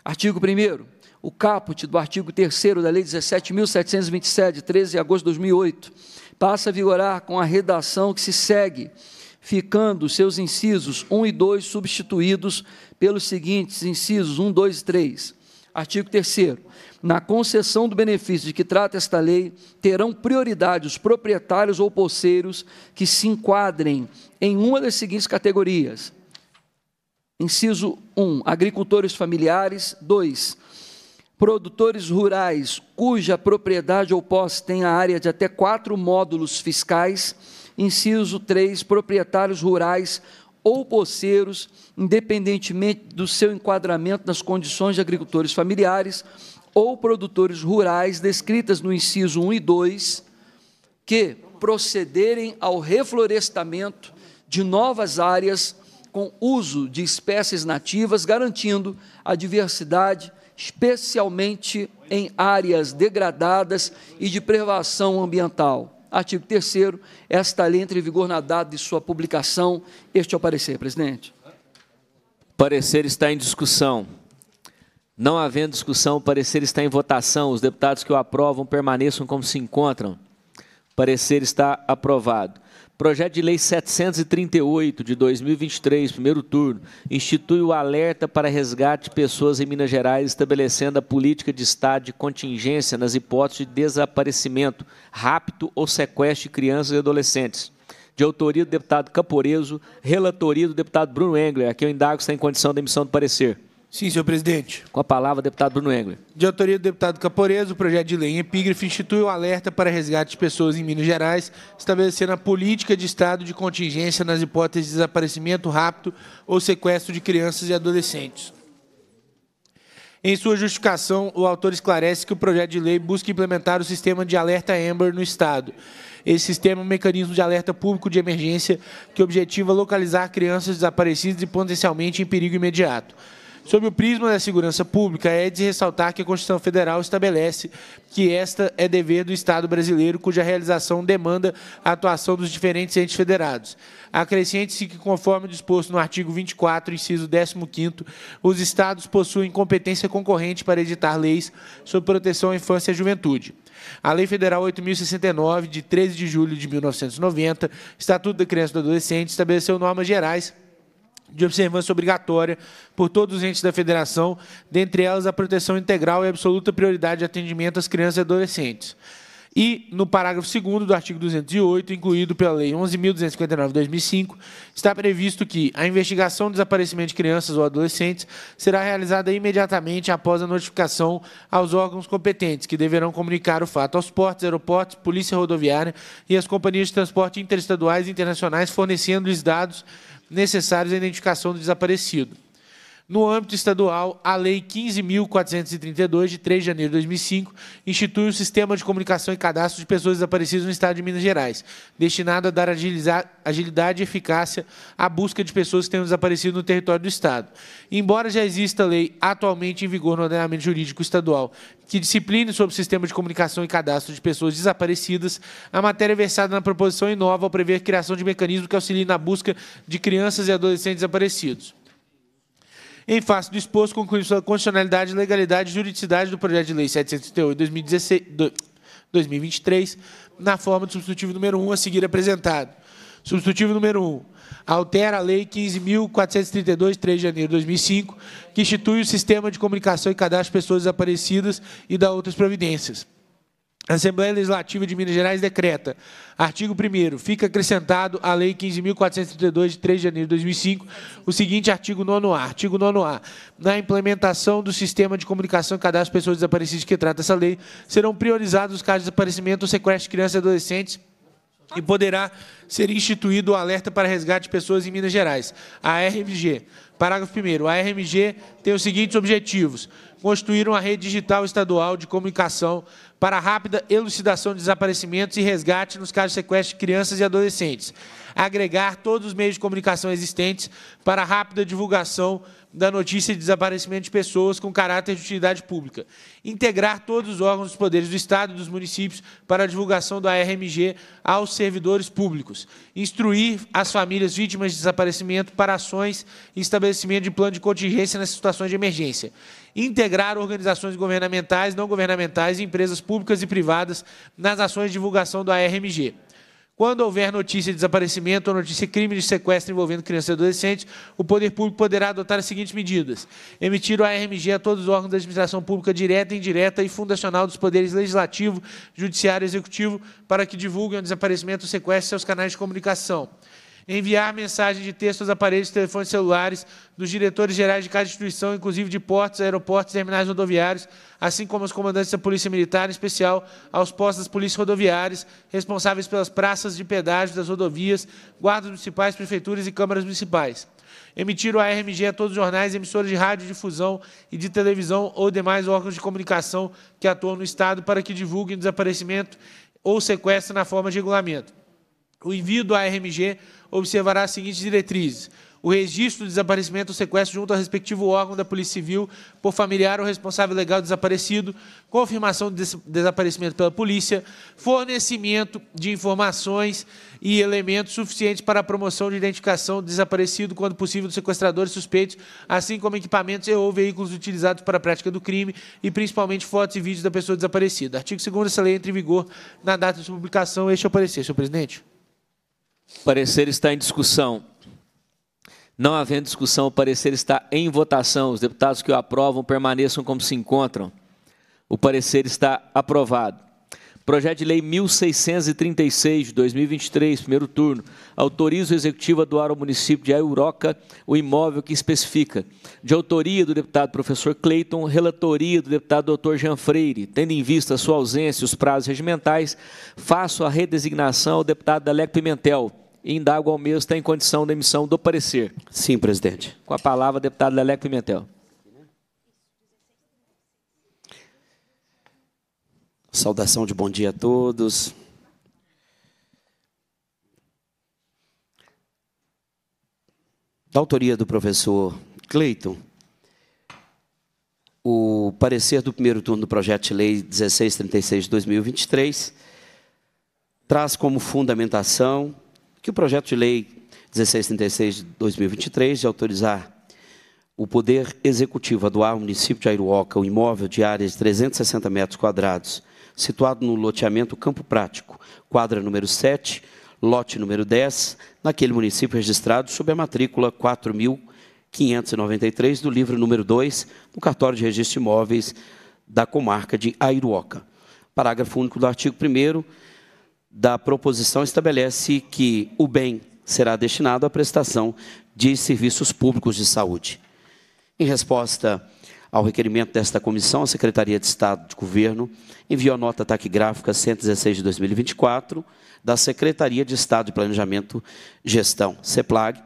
Speaker 3: Artigo 1 o caput do artigo 3 da Lei 17.727, de 13 de agosto de 2008, passa a vigorar com a redação que se segue, ficando seus incisos 1 e 2 substituídos pelos seguintes incisos 1, 2 e 3. Artigo 3 na concessão do benefício de que trata esta lei, terão prioridade os proprietários ou posseiros que se enquadrem em uma das seguintes categorias. Inciso 1, agricultores familiares. 2, produtores rurais cuja propriedade ou posse tenha área de até quatro módulos fiscais. Inciso 3, proprietários rurais ou poceiros, independentemente do seu enquadramento nas condições de agricultores familiares ou produtores rurais descritas no inciso 1 e 2, que procederem ao reflorestamento de novas áreas com uso de espécies nativas, garantindo a diversidade, especialmente em áreas degradadas e de privação ambiental. Artigo 3 esta lei entra em vigor na data de sua publicação. Este é o parecer, presidente.
Speaker 1: O parecer está em discussão. Não havendo discussão, o parecer está em votação. Os deputados que o aprovam permaneçam como se encontram. O parecer está aprovado. Projeto de Lei 738 de 2023, primeiro turno, institui o alerta para resgate de pessoas em Minas Gerais, estabelecendo a política de estado de contingência nas hipóteses de desaparecimento, rapto ou sequestro de crianças e adolescentes. De autoria do deputado Caporeso, relatoria do deputado Bruno Engler, Aqui o eu indago está em condição de emissão do parecer. Sim, senhor presidente. Com a palavra, deputado Bruno Engler.
Speaker 4: De autoria do deputado Caporez, o projeto de lei em epígrafe institui um alerta para resgate de pessoas em Minas Gerais, estabelecendo a política de estado de contingência nas hipóteses de desaparecimento rápido ou sequestro de crianças e adolescentes. Em sua justificação, o autor esclarece que o projeto de lei busca implementar o sistema de alerta Amber no Estado. Esse sistema é um mecanismo de alerta público de emergência que objetiva localizar crianças desaparecidas e potencialmente em perigo imediato. Sob o prisma da segurança pública, é de ressaltar que a Constituição Federal estabelece que esta é dever do Estado brasileiro, cuja realização demanda a atuação dos diferentes entes federados. Acrescente-se que, conforme disposto no artigo 24, inciso 15º, os Estados possuem competência concorrente para editar leis sobre proteção à infância e à juventude. A Lei Federal 8.069, de 13 de julho de 1990, Estatuto da Criança e do Adolescente, estabeleceu normas gerais de observância obrigatória por todos os entes da federação, dentre elas a proteção integral e absoluta prioridade de atendimento às crianças e adolescentes. E, no parágrafo 2 do artigo 208, incluído pela Lei 11.259-2005, está previsto que a investigação do desaparecimento de crianças ou adolescentes será realizada imediatamente após a notificação aos órgãos competentes, que deverão comunicar o fato aos portos, aeroportos, polícia rodoviária e as companhias de transporte interestaduais e internacionais, fornecendo-lhes dados necessários à identificação do desaparecido. No âmbito estadual, a Lei 15.432, de 3 de janeiro de 2005, institui o Sistema de Comunicação e Cadastro de Pessoas Desaparecidas no Estado de Minas Gerais, destinado a dar agilidade e eficácia à busca de pessoas que tenham desaparecido no território do Estado. Embora já exista lei atualmente em vigor no ordenamento jurídico estadual que discipline sobre o sistema de comunicação e cadastro de pessoas desaparecidas, a matéria é versada na proposição inova ao prever a criação de mecanismo que auxilie na busca de crianças e adolescentes desaparecidos em face do exposto, conclui sua constitucionalidade, legalidade e juridicidade do projeto de lei 738 2023, na forma do substitutivo número 1 a seguir apresentado. Substitutivo número 1. Altera a Lei 15.432, 3 de janeiro de 2005, que institui o Sistema de Comunicação e Cadastro de Pessoas Desaparecidas e da outras providências. A Assembleia Legislativa de Minas Gerais decreta, artigo 1 fica acrescentado à Lei 15.432, de 3 de janeiro de 2005, o seguinte artigo 9A. Artigo 9A. Na implementação do sistema de comunicação e cadastro de pessoas desaparecidas que trata essa lei, serão priorizados os casos de desaparecimento ou sequestro de crianças e adolescentes e poderá ser instituído o alerta para resgate de pessoas em Minas Gerais, a RMG. Parágrafo 1 a RMG tem os seguintes objetivos: constituir uma rede digital estadual de comunicação para a rápida elucidação de desaparecimentos e resgate nos casos de sequestro de crianças e adolescentes. Agregar todos os meios de comunicação existentes para a rápida divulgação da notícia de desaparecimento de pessoas com caráter de utilidade pública. Integrar todos os órgãos dos poderes do Estado e dos municípios para a divulgação da RMG aos servidores públicos. Instruir as famílias vítimas de desaparecimento para ações e estabelecimento de plano de contingência nas situações de emergência integrar organizações governamentais, não governamentais, e empresas públicas e privadas nas ações de divulgação do ARMG. Quando houver notícia de desaparecimento ou notícia de crime de sequestro envolvendo crianças e adolescentes, o poder público poderá adotar as seguintes medidas. Emitir o ARMG a todos os órgãos da administração pública direta, indireta e fundacional dos poderes legislativo, judiciário e executivo para que divulguem o desaparecimento ou sequestro em seus canais de comunicação enviar mensagem de texto aos aparelhos telefones celulares dos diretores gerais de cada instituição, inclusive de portos, aeroportos, terminais rodoviários, assim como aos comandantes da Polícia Militar, em especial aos postos das polícias rodoviárias, responsáveis pelas praças de pedágio das rodovias, guardas municipais, prefeituras e câmaras municipais emitir o ARMG a todos os jornais, emissoras de rádio, difusão e de televisão ou demais órgãos de comunicação que atuam no Estado para que divulguem desaparecimento ou sequestro na forma de regulamento. O envio do ARMG observará as seguintes diretrizes. O registro do desaparecimento ou sequestro junto ao respectivo órgão da Polícia Civil por familiar ou responsável legal desaparecido, confirmação do des desaparecimento pela polícia, fornecimento de informações e elementos suficientes para a promoção de identificação do desaparecido, quando possível, dos sequestradores suspeitos, assim como equipamentos e ou veículos utilizados para a prática do crime e principalmente fotos e vídeos da pessoa desaparecida. Artigo 2 essa lei entra em vigor na data de publicação. Este é o parecer, senhor presidente.
Speaker 1: O parecer está em discussão. Não havendo discussão, o parecer está em votação. Os deputados que o aprovam permaneçam como se encontram. O parecer está aprovado. Projeto de Lei 1636 de 2023, primeiro turno, autoriza o Executivo a doar ao município de Aiuroca o imóvel que especifica. De autoria do deputado professor Cleiton, relatoria do deputado doutor Jean Freire. Tendo em vista sua ausência e os prazos regimentais, faço a redesignação ao deputado Daleco Pimentel. E indago ao mesmo está em condição da emissão do parecer. Sim, presidente. Com a palavra, deputado Daleco Pimentel.
Speaker 2: Saudação de bom dia a todos. Da autoria do professor Cleiton, o parecer do primeiro turno do projeto de lei 1636 de 2023 traz como fundamentação que o projeto de lei 1636 de 2023 de autorizar o Poder Executivo a doar ao município de Airoca o imóvel de áreas de 360 metros quadrados situado no loteamento Campo Prático, quadra número 7, lote número 10, naquele município registrado sob a matrícula 4593 do livro número 2, do cartório de registro de imóveis da comarca de Airuoca. Parágrafo único do artigo 1 da proposição estabelece que o bem será destinado à prestação de serviços públicos de saúde. Em resposta ao requerimento desta comissão, a Secretaria de Estado de Governo enviou a nota taquigráfica 116 de 2024 da Secretaria de Estado de Planejamento Gestão, CEPLAG,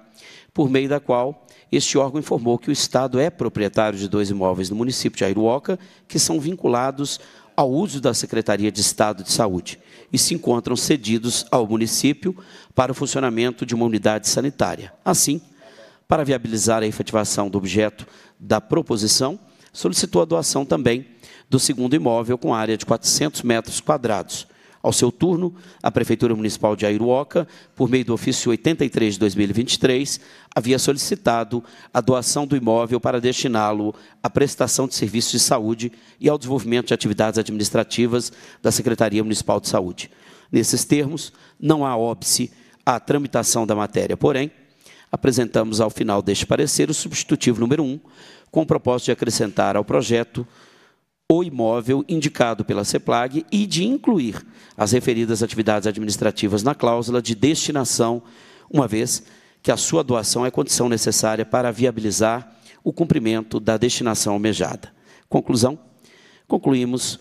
Speaker 2: por meio da qual este órgão informou que o Estado é proprietário de dois imóveis no município de Airuoca que são vinculados ao uso da Secretaria de Estado de Saúde e se encontram cedidos ao município para o funcionamento de uma unidade sanitária. Assim, para viabilizar a efetivação do objeto da proposição, solicitou a doação também do segundo imóvel com área de 400 metros quadrados. Ao seu turno, a Prefeitura Municipal de Airuoca, por meio do ofício 83 de 2023, havia solicitado a doação do imóvel para destiná-lo à prestação de serviços de saúde e ao desenvolvimento de atividades administrativas da Secretaria Municipal de Saúde. Nesses termos, não há óbice à tramitação da matéria, porém, apresentamos ao final deste parecer o substitutivo número 1, com o propósito de acrescentar ao projeto o imóvel indicado pela CEPLAG e de incluir as referidas atividades administrativas na cláusula de destinação, uma vez que a sua doação é condição necessária para viabilizar o cumprimento da destinação almejada. Conclusão? Concluímos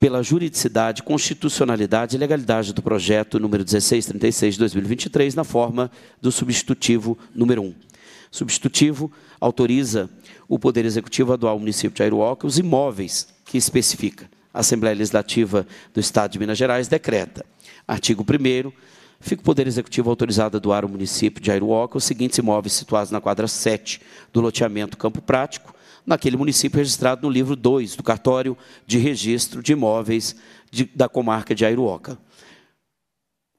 Speaker 2: pela juridicidade, constitucionalidade e legalidade do projeto número 1636 de 2023, na forma do substitutivo número 1. Substitutivo autoriza o Poder Executivo a doar ao município de Airoca os imóveis que especifica. A Assembleia Legislativa do Estado de Minas Gerais decreta. Artigo 1 Fica o Poder Executivo autorizado a doar ao município de Airoca os seguintes imóveis situados na quadra 7 do loteamento Campo Prático, naquele município registrado no livro 2 do cartório de registro de imóveis de, da comarca de Airooca.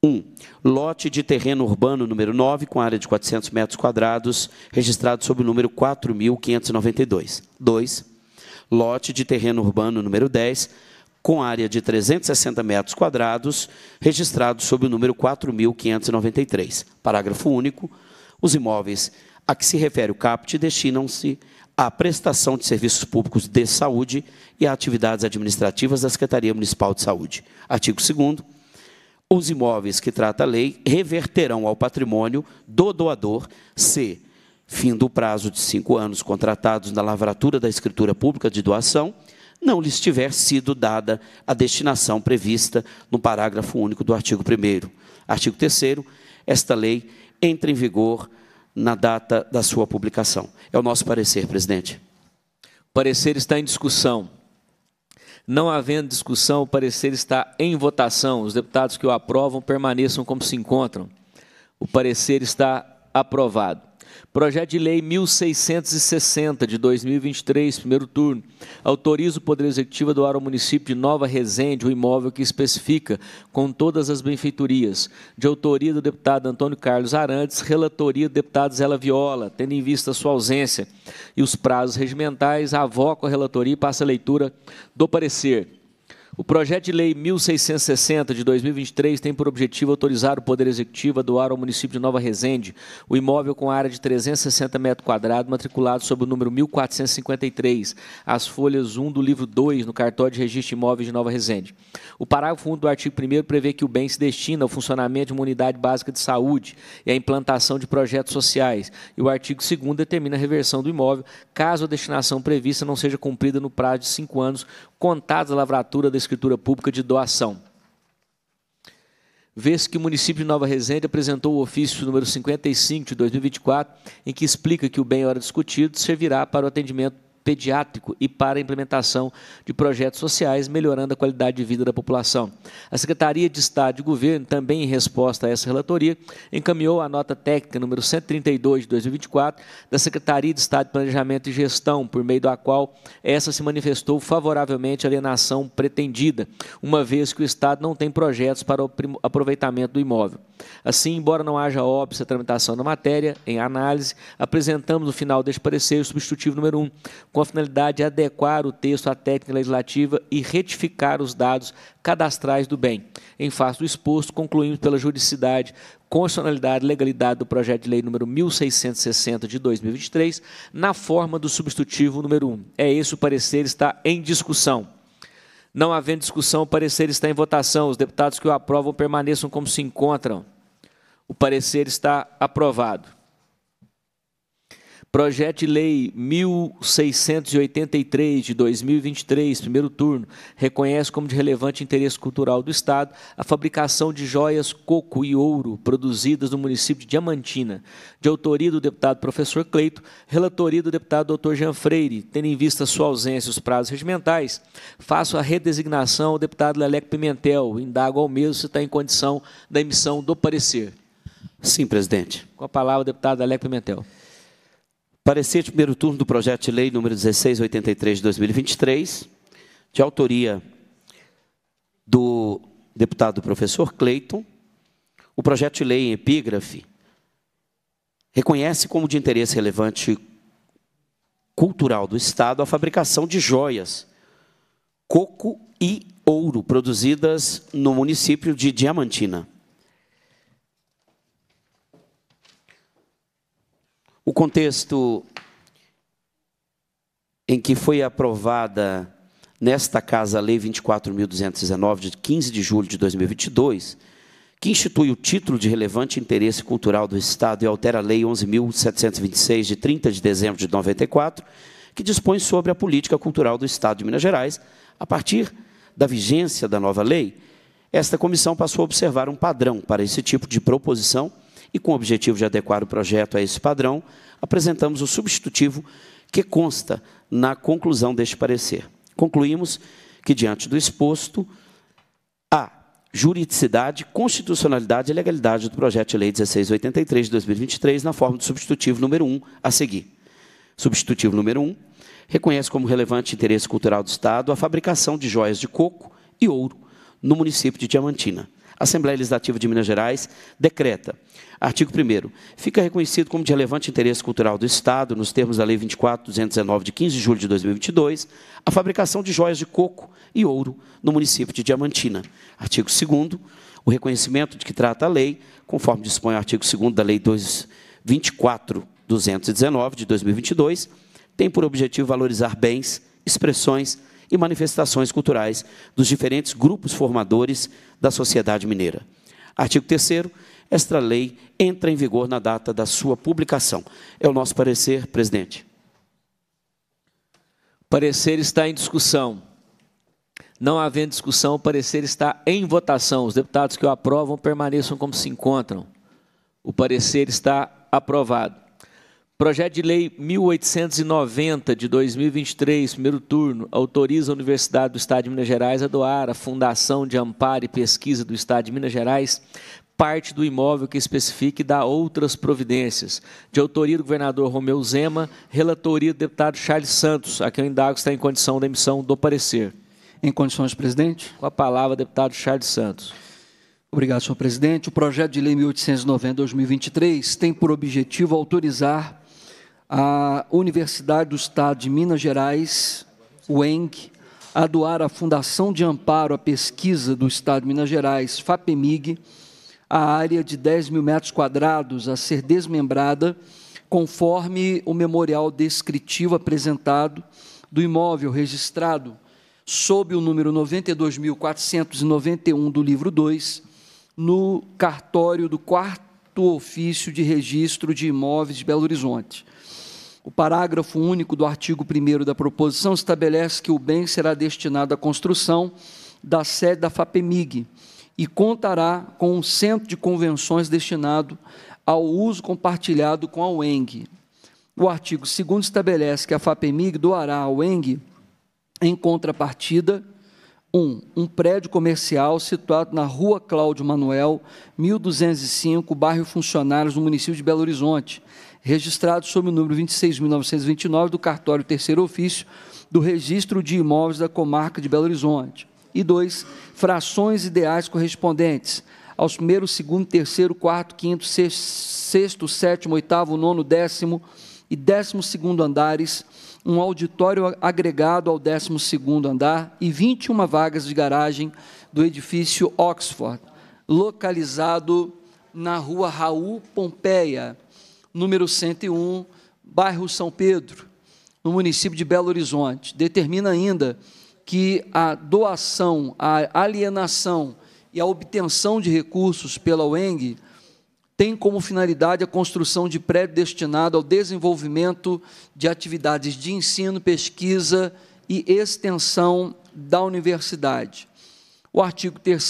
Speaker 2: 1. Um, lote de terreno urbano número 9, com área de 400 metros quadrados, registrado sob o número 4.592. 2. Lote de terreno urbano número 10, com área de 360 metros quadrados, registrado sob o número 4.593. Parágrafo único. Os imóveis a que se refere o CAPT destinam-se à prestação de serviços públicos de saúde e a atividades administrativas da Secretaria Municipal de Saúde. Artigo 2 os imóveis que trata a lei reverterão ao patrimônio do doador se, fim do prazo de cinco anos contratados na lavratura da escritura pública de doação, não lhes tiver sido dada a destinação prevista no parágrafo único do artigo 1 Artigo 3 esta lei entra em vigor na data da sua publicação. É o nosso parecer, presidente.
Speaker 1: O parecer está em discussão. Não havendo discussão, o parecer está em votação. Os deputados que o aprovam permaneçam como se encontram. O parecer está aprovado. Projeto de Lei 1660 de 2023, primeiro turno, autoriza o Poder Executivo a doar ao município de Nova Resende o imóvel que especifica, com todas as benfeitorias, de autoria do deputado Antônio Carlos Arantes, relatoria do deputado Zela Viola, tendo em vista sua ausência e os prazos regimentais, avoca a relatoria e passa a leitura do parecer. O projeto de lei 1660 de 2023 tem por objetivo autorizar o Poder Executivo a doar ao município de Nova Resende o imóvel com área de 360 metros quadrados, matriculado sob o número 1453, as folhas 1 do livro 2, no cartório de registro de imóveis de Nova Resende. O parágrafo 1 do artigo 1 prevê que o bem se destina ao funcionamento de uma unidade básica de saúde e à implantação de projetos sociais, e o artigo 2 determina a reversão do imóvel caso a destinação prevista não seja cumprida no prazo de cinco anos contados a lavratura da escritura pública de doação. Vê-se que o município de Nova Resende apresentou o ofício número 55 de 2024, em que explica que o bem ora discutido servirá para o atendimento pediátrico e para a implementação de projetos sociais, melhorando a qualidade de vida da população. A Secretaria de Estado de Governo, também em resposta a essa relatoria, encaminhou a nota técnica número 132 de 2024 da Secretaria de Estado de Planejamento e Gestão, por meio da qual essa se manifestou favoravelmente à alienação pretendida, uma vez que o Estado não tem projetos para o aproveitamento do imóvel. Assim, embora não haja óbvio a tramitação da matéria em análise, apresentamos no final deste parecer o substitutivo número 1, com a finalidade de adequar o texto à técnica legislativa e retificar os dados cadastrais do bem. Em face do exposto, concluímos pela juridicidade, constitucionalidade e legalidade do projeto de lei número 1660 de 2023, na forma do substitutivo número 1. É esse o parecer está em discussão. Não havendo discussão, o parecer está em votação. Os deputados que o aprovam permaneçam como se encontram. O parecer está aprovado. Projeto de Lei 1683 de 2023, primeiro turno, reconhece como de relevante interesse cultural do Estado a fabricação de joias coco e ouro produzidas no município de Diamantina, de autoria do deputado professor Cleito, relatoria do deputado doutor Jean Freire. Tendo em vista sua ausência e os prazos regimentais, faço a redesignação ao deputado Leleco Pimentel. Indago ao mesmo se está em condição da emissão do parecer.
Speaker 2: Sim, presidente.
Speaker 1: Com a palavra, o deputado Leleco Pimentel.
Speaker 2: Parecer de primeiro turno do projeto de lei número 1683 de 2023, de autoria do deputado professor Cleiton. O projeto de lei em epígrafe reconhece como de interesse relevante cultural do Estado a fabricação de joias, coco e ouro produzidas no município de Diamantina. o contexto em que foi aprovada nesta casa a Lei 24.219, de 15 de julho de 2022, que institui o título de relevante interesse cultural do Estado e altera a Lei 11.726, de 30 de dezembro de 94, que dispõe sobre a política cultural do Estado de Minas Gerais, a partir da vigência da nova lei, esta comissão passou a observar um padrão para esse tipo de proposição e com o objetivo de adequar o projeto a esse padrão, apresentamos o substitutivo que consta na conclusão deste parecer. Concluímos que, diante do exposto, a juridicidade, constitucionalidade e legalidade do projeto de lei 1683 de 2023, na forma do substitutivo número 1 a seguir. Substitutivo número 1 reconhece como relevante interesse cultural do Estado a fabricação de joias de coco e ouro no município de Diamantina. A Assembleia Legislativa de Minas Gerais decreta Artigo 1 Fica reconhecido como de relevante interesse cultural do Estado, nos termos da Lei 24219 de 15 de julho de 2022, a fabricação de joias de coco e ouro no município de Diamantina. Artigo 2 O reconhecimento de que trata a lei, conforme dispõe o artigo 2 da Lei 24219 de 2022, tem por objetivo valorizar bens, expressões e manifestações culturais dos diferentes grupos formadores da sociedade mineira. Artigo 3 esta lei entra em vigor na data da sua
Speaker 1: publicação. É o nosso parecer, presidente. Parecer está em discussão. Não havendo discussão, o parecer está em votação. Os deputados que o aprovam permaneçam como se encontram. O parecer está aprovado. Projeto de Lei 1890 de 2023, primeiro turno, autoriza a Universidade do Estado de Minas Gerais a doar à Fundação de Amparo e Pesquisa do Estado de Minas Gerais parte do imóvel que especifique e dá outras providências. De autoria do governador Romeu Zema, relatoria do deputado Charles Santos, a quem eu indago está em condição da emissão do parecer. Em condições, presidente? Com a palavra, deputado Charles Santos.
Speaker 3: Obrigado, senhor presidente. O projeto de lei 1890-2023 tem por objetivo autorizar a Universidade do Estado de Minas Gerais, UENG, a doar à Fundação de Amparo à Pesquisa do Estado de Minas Gerais, FAPEMIG, a área de 10 mil metros quadrados a ser desmembrada, conforme o memorial descritivo apresentado do imóvel registrado sob o número 92.491 do livro 2, no cartório do quarto ofício de registro de imóveis de Belo Horizonte. O parágrafo único do artigo 1 da proposição estabelece que o bem será destinado à construção da sede da FAPEMIG e contará com um centro de convenções destinado ao uso compartilhado com a UENG. O artigo 2 estabelece que a FAPEMIG doará à UENG, em contrapartida, 1. Um, um prédio comercial situado na Rua Cláudio Manuel, 1205, bairro Funcionários, no município de Belo Horizonte, registrado sob o número 26.929 do cartório terceiro ofício do registro de imóveis da comarca de Belo Horizonte. E dois, frações ideais correspondentes aos primeiro, segundo, terceiro, quarto, quinto, sexto, sétimo, oitavo, nono, décimo e décimo segundo andares, um auditório agregado ao décimo segundo andar e 21 vagas de garagem do edifício Oxford, localizado na rua Raul Pompeia, número 101, bairro São Pedro, no município de Belo Horizonte. Determina ainda que a doação, a alienação e a obtenção de recursos pela UENG tem como finalidade a construção de prédio destinado ao desenvolvimento de atividades de ensino, pesquisa e extensão da universidade. O artigo 3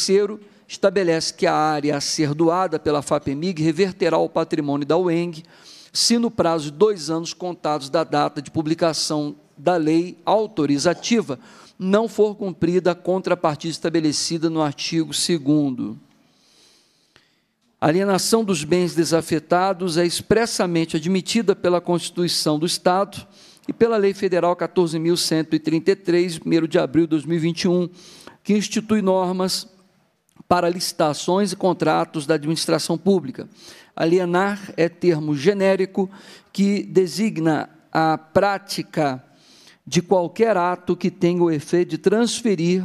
Speaker 3: estabelece que a área a ser doada pela FAPEMIG reverterá o patrimônio da UENG, se no prazo de dois anos contados da data de publicação da lei autorizativa não for cumprida a contrapartida estabelecida no artigo 2 alienação dos bens desafetados é expressamente admitida pela Constituição do Estado e pela Lei Federal 14.133, 1 de abril de 2021, que institui normas para licitações e contratos da administração pública. Alienar é termo genérico que designa a prática de qualquer ato que tenha o efeito de transferir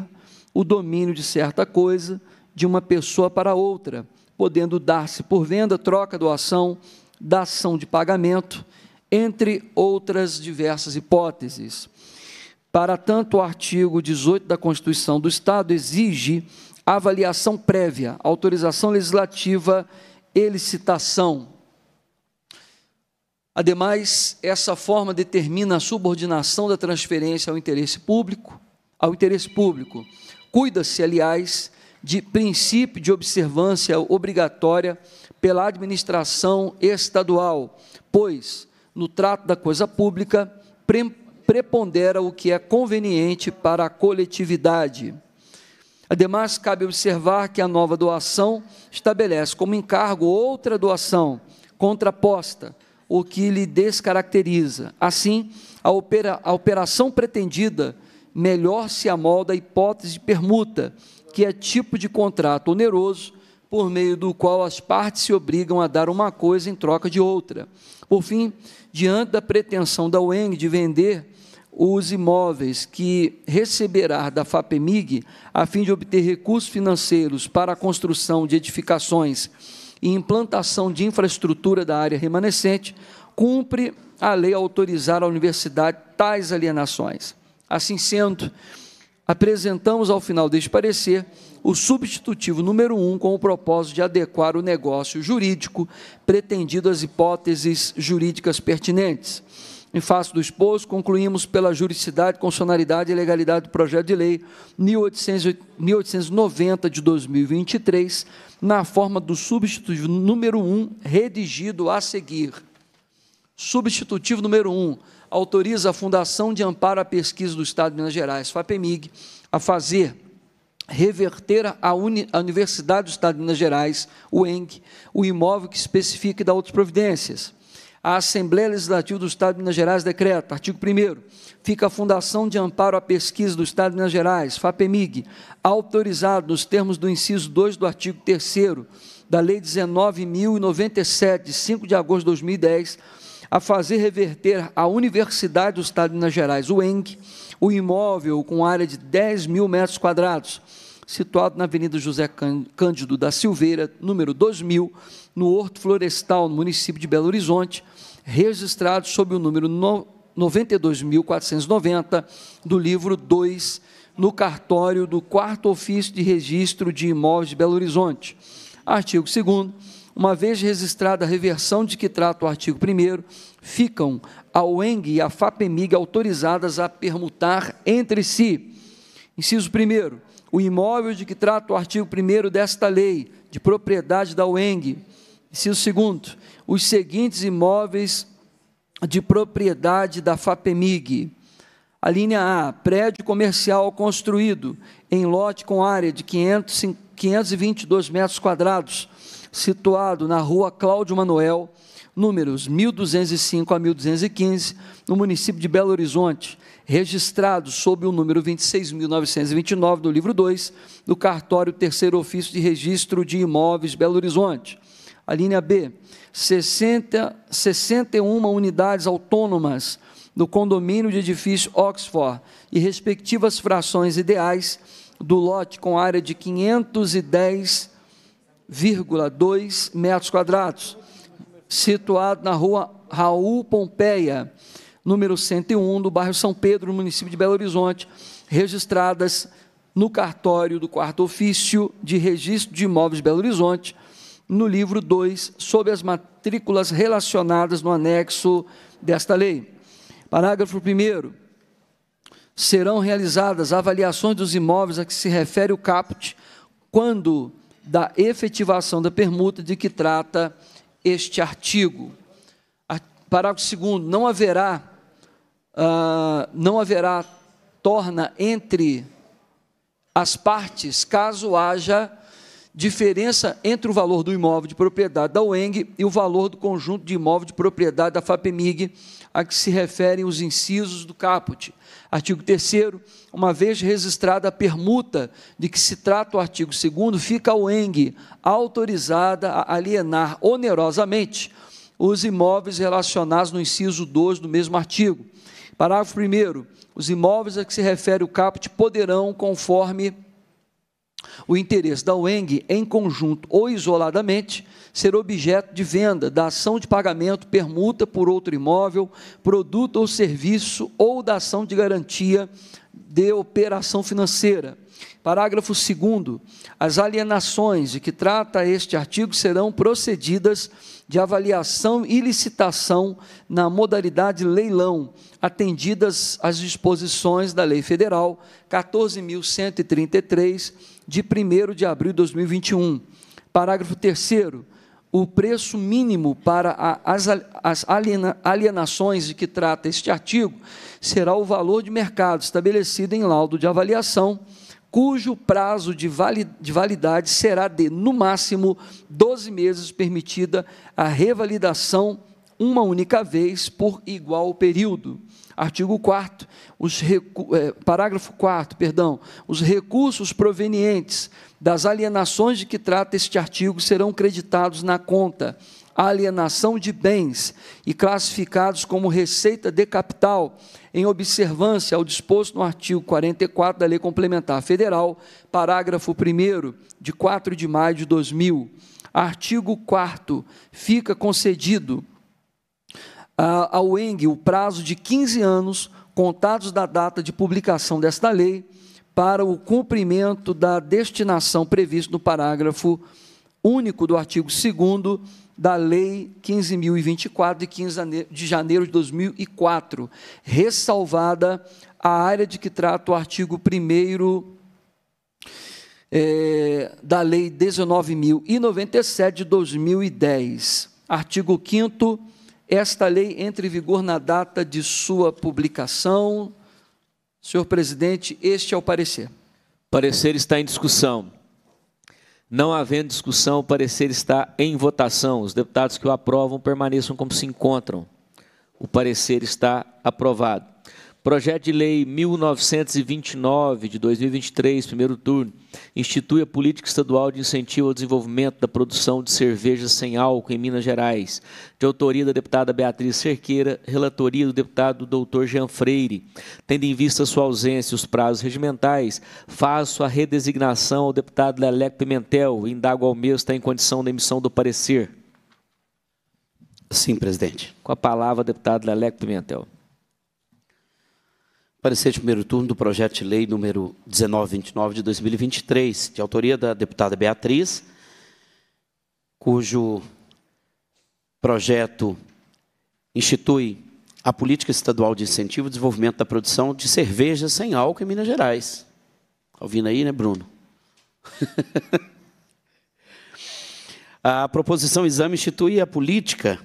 Speaker 3: o domínio de certa coisa de uma pessoa para outra, podendo dar-se por venda, troca, doação, dação de pagamento, entre outras diversas hipóteses. Para tanto, o artigo 18 da Constituição do Estado exige avaliação prévia, autorização legislativa elicitação. Ademais, essa forma determina a subordinação da transferência ao interesse público, ao interesse público. Cuida-se, aliás, de princípio de observância obrigatória pela administração estadual, pois no trato da coisa pública prepondera o que é conveniente para a coletividade. Ademais, cabe observar que a nova doação estabelece como encargo outra doação contraposta, o que lhe descaracteriza. Assim, a, opera, a operação pretendida melhor se amolda à hipótese de permuta, que é tipo de contrato oneroso por meio do qual as partes se obrigam a dar uma coisa em troca de outra. Por fim, diante da pretensão da UENG de vender os imóveis que receberá da FAPEMIG a fim de obter recursos financeiros para a construção de edificações e implantação de infraestrutura da área remanescente, cumpre a lei autorizar à universidade tais alienações. Assim sendo, apresentamos ao final deste parecer o substitutivo número um com o propósito de adequar o negócio jurídico pretendido às hipóteses jurídicas pertinentes em face do esposo concluímos pela juridicidade, constitucionalidade e legalidade do projeto de lei 1890 de 2023, na forma do substitutivo número 1, redigido a seguir. Substitutivo número 1, autoriza a Fundação de Amparo à Pesquisa do Estado de Minas Gerais, FAPEMIG, a fazer reverter à Uni, Universidade do Estado de Minas Gerais, o ENG, o imóvel que especifica e dá outras providências a Assembleia Legislativa do Estado de Minas Gerais decreta, artigo 1 fica a Fundação de Amparo à Pesquisa do Estado de Minas Gerais, FAPEMIG, autorizado nos termos do inciso 2 do artigo 3 da Lei 19.097, de 5 de agosto de 2010, a fazer reverter à Universidade do Estado de Minas Gerais, ENG, o imóvel com área de 10 mil metros quadrados, situado na Avenida José Cândido da Silveira, número 2000, no Horto Florestal, no município de Belo Horizonte, registrado sob o número 92.490 do livro 2, no cartório do quarto ofício de registro de imóveis de Belo Horizonte. Artigo 2 uma vez registrada a reversão de que trata o artigo 1 ficam a UENG e a FAPEMIG autorizadas a permutar entre si. Inciso 1 o imóvel de que trata o artigo 1 desta lei, de propriedade da UENG. Inciso 2 os seguintes imóveis de propriedade da FAPEMIG. A linha A, prédio comercial construído em lote com área de 500, 522 metros quadrados, situado na rua Cláudio Manuel, números 1205 a 1215, no município de Belo Horizonte, registrado sob o número 26.929 do livro 2, do cartório terceiro ofício de registro de imóveis Belo Horizonte. A linha B, 60, 61 unidades autônomas do condomínio de edifício Oxford e respectivas frações ideais do lote com área de 510,2 metros quadrados, situado na rua Raul Pompeia, número 101, do bairro São Pedro, no município de Belo Horizonte, registradas no cartório do quarto ofício de registro de imóveis de Belo Horizonte, no livro 2, sobre as matrículas relacionadas no anexo desta lei. Parágrafo 1. Serão realizadas avaliações dos imóveis a que se refere o caput quando da efetivação da permuta de que trata este artigo. Parágrafo 2 não haverá uh, não haverá torna entre as partes caso haja diferença entre o valor do imóvel de propriedade da UENG e o valor do conjunto de imóvel de propriedade da FAPEMIG, a que se referem os incisos do caput. Artigo 3 uma vez registrada a permuta de que se trata o artigo 2 fica a UENG autorizada a alienar onerosamente os imóveis relacionados no inciso 2 do mesmo artigo. Parágrafo 1 os imóveis a que se refere o caput poderão, conforme o interesse da Weng, em conjunto ou isoladamente, ser objeto de venda, da ação de pagamento, permuta por outro imóvel, produto ou serviço, ou da ação de garantia de operação financeira. Parágrafo 2. As alienações de que trata este artigo serão procedidas de avaliação e licitação na modalidade leilão, atendidas às disposições da Lei Federal 14.133 de 1 de abril de 2021. Parágrafo 3 o preço mínimo para as, alienações de que trata este artigo será o valor de mercado estabelecido em laudo de avaliação, cujo prazo de, de validade será de, no máximo, 12 meses, permitida a revalidação uma única vez por igual período. Artigo 4 os recu... É, parágrafo 4 perdão, os recursos provenientes das alienações de que trata este artigo serão creditados na conta alienação de bens e classificados como receita de capital em observância ao disposto no artigo 44 da Lei Complementar Federal, parágrafo 1 de 4 de maio de 2000. Artigo 4 fica concedido ao ENG o prazo de 15 anos, contados da data de publicação desta lei, para o cumprimento da destinação prevista no parágrafo único do artigo 2 da Lei 15.024, de 15 de janeiro de 2004, ressalvada a área de que trata o artigo 1 é, da Lei 19.097, de 2010. Artigo 5 esta lei entre em vigor na data de sua publicação. Senhor
Speaker 1: presidente, este é o parecer. O parecer está em discussão. Não havendo discussão, o parecer está em votação. Os deputados que o aprovam permaneçam como se encontram. O parecer está aprovado. Projeto de Lei 1929, de 2023, primeiro turno, institui a política estadual de incentivo ao desenvolvimento da produção de cerveja sem álcool em Minas Gerais, de autoria da deputada Beatriz Cerqueira, relatoria do deputado doutor Jean Freire. Tendo em vista sua ausência e os prazos regimentais, faço a redesignação ao deputado Leleco Pimentel e indago ao mesmo está em condição da emissão do parecer.
Speaker 2: Sim, presidente.
Speaker 1: Com a palavra, deputado Leleco Pimentel parecer de primeiro turno do
Speaker 2: projeto de lei número 1929 de 2023, de autoria da deputada Beatriz, cujo projeto institui a política estadual de incentivo ao desenvolvimento da produção de cerveja sem álcool em Minas Gerais. Tá ouvindo aí, né, Bruno? a proposição exame institui a política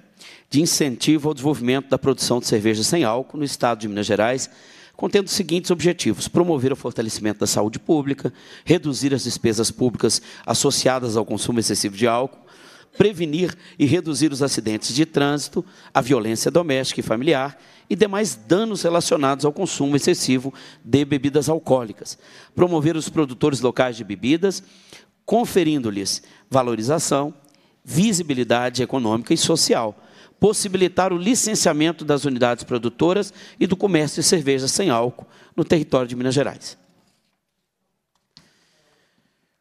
Speaker 2: de incentivo ao desenvolvimento da produção de cerveja sem álcool no estado de Minas Gerais contendo os seguintes objetivos: promover o fortalecimento da saúde pública, reduzir as despesas públicas associadas ao consumo excessivo de álcool, prevenir e reduzir os acidentes de trânsito, a violência doméstica e familiar e demais danos relacionados ao consumo excessivo de bebidas alcoólicas, promover os produtores locais de bebidas, conferindo-lhes valorização, visibilidade econômica e social possibilitar o licenciamento das unidades produtoras e do comércio de cerveja sem álcool no território de Minas Gerais.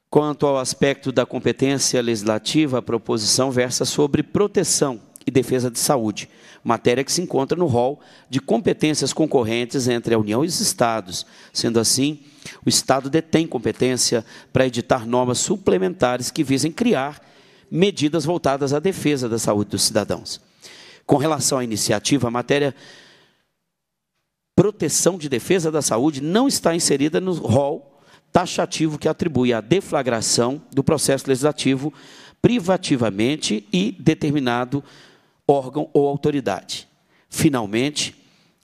Speaker 2: Quanto ao aspecto da competência legislativa, a proposição versa sobre proteção e defesa de saúde, matéria que se encontra no rol de competências concorrentes entre a União e os Estados. Sendo assim, o Estado detém competência para editar normas suplementares que visem criar medidas voltadas à defesa da saúde dos cidadãos. Com relação à iniciativa, a matéria proteção de defesa da saúde não está inserida no rol taxativo que atribui à deflagração do processo legislativo privativamente e determinado órgão ou autoridade. Finalmente,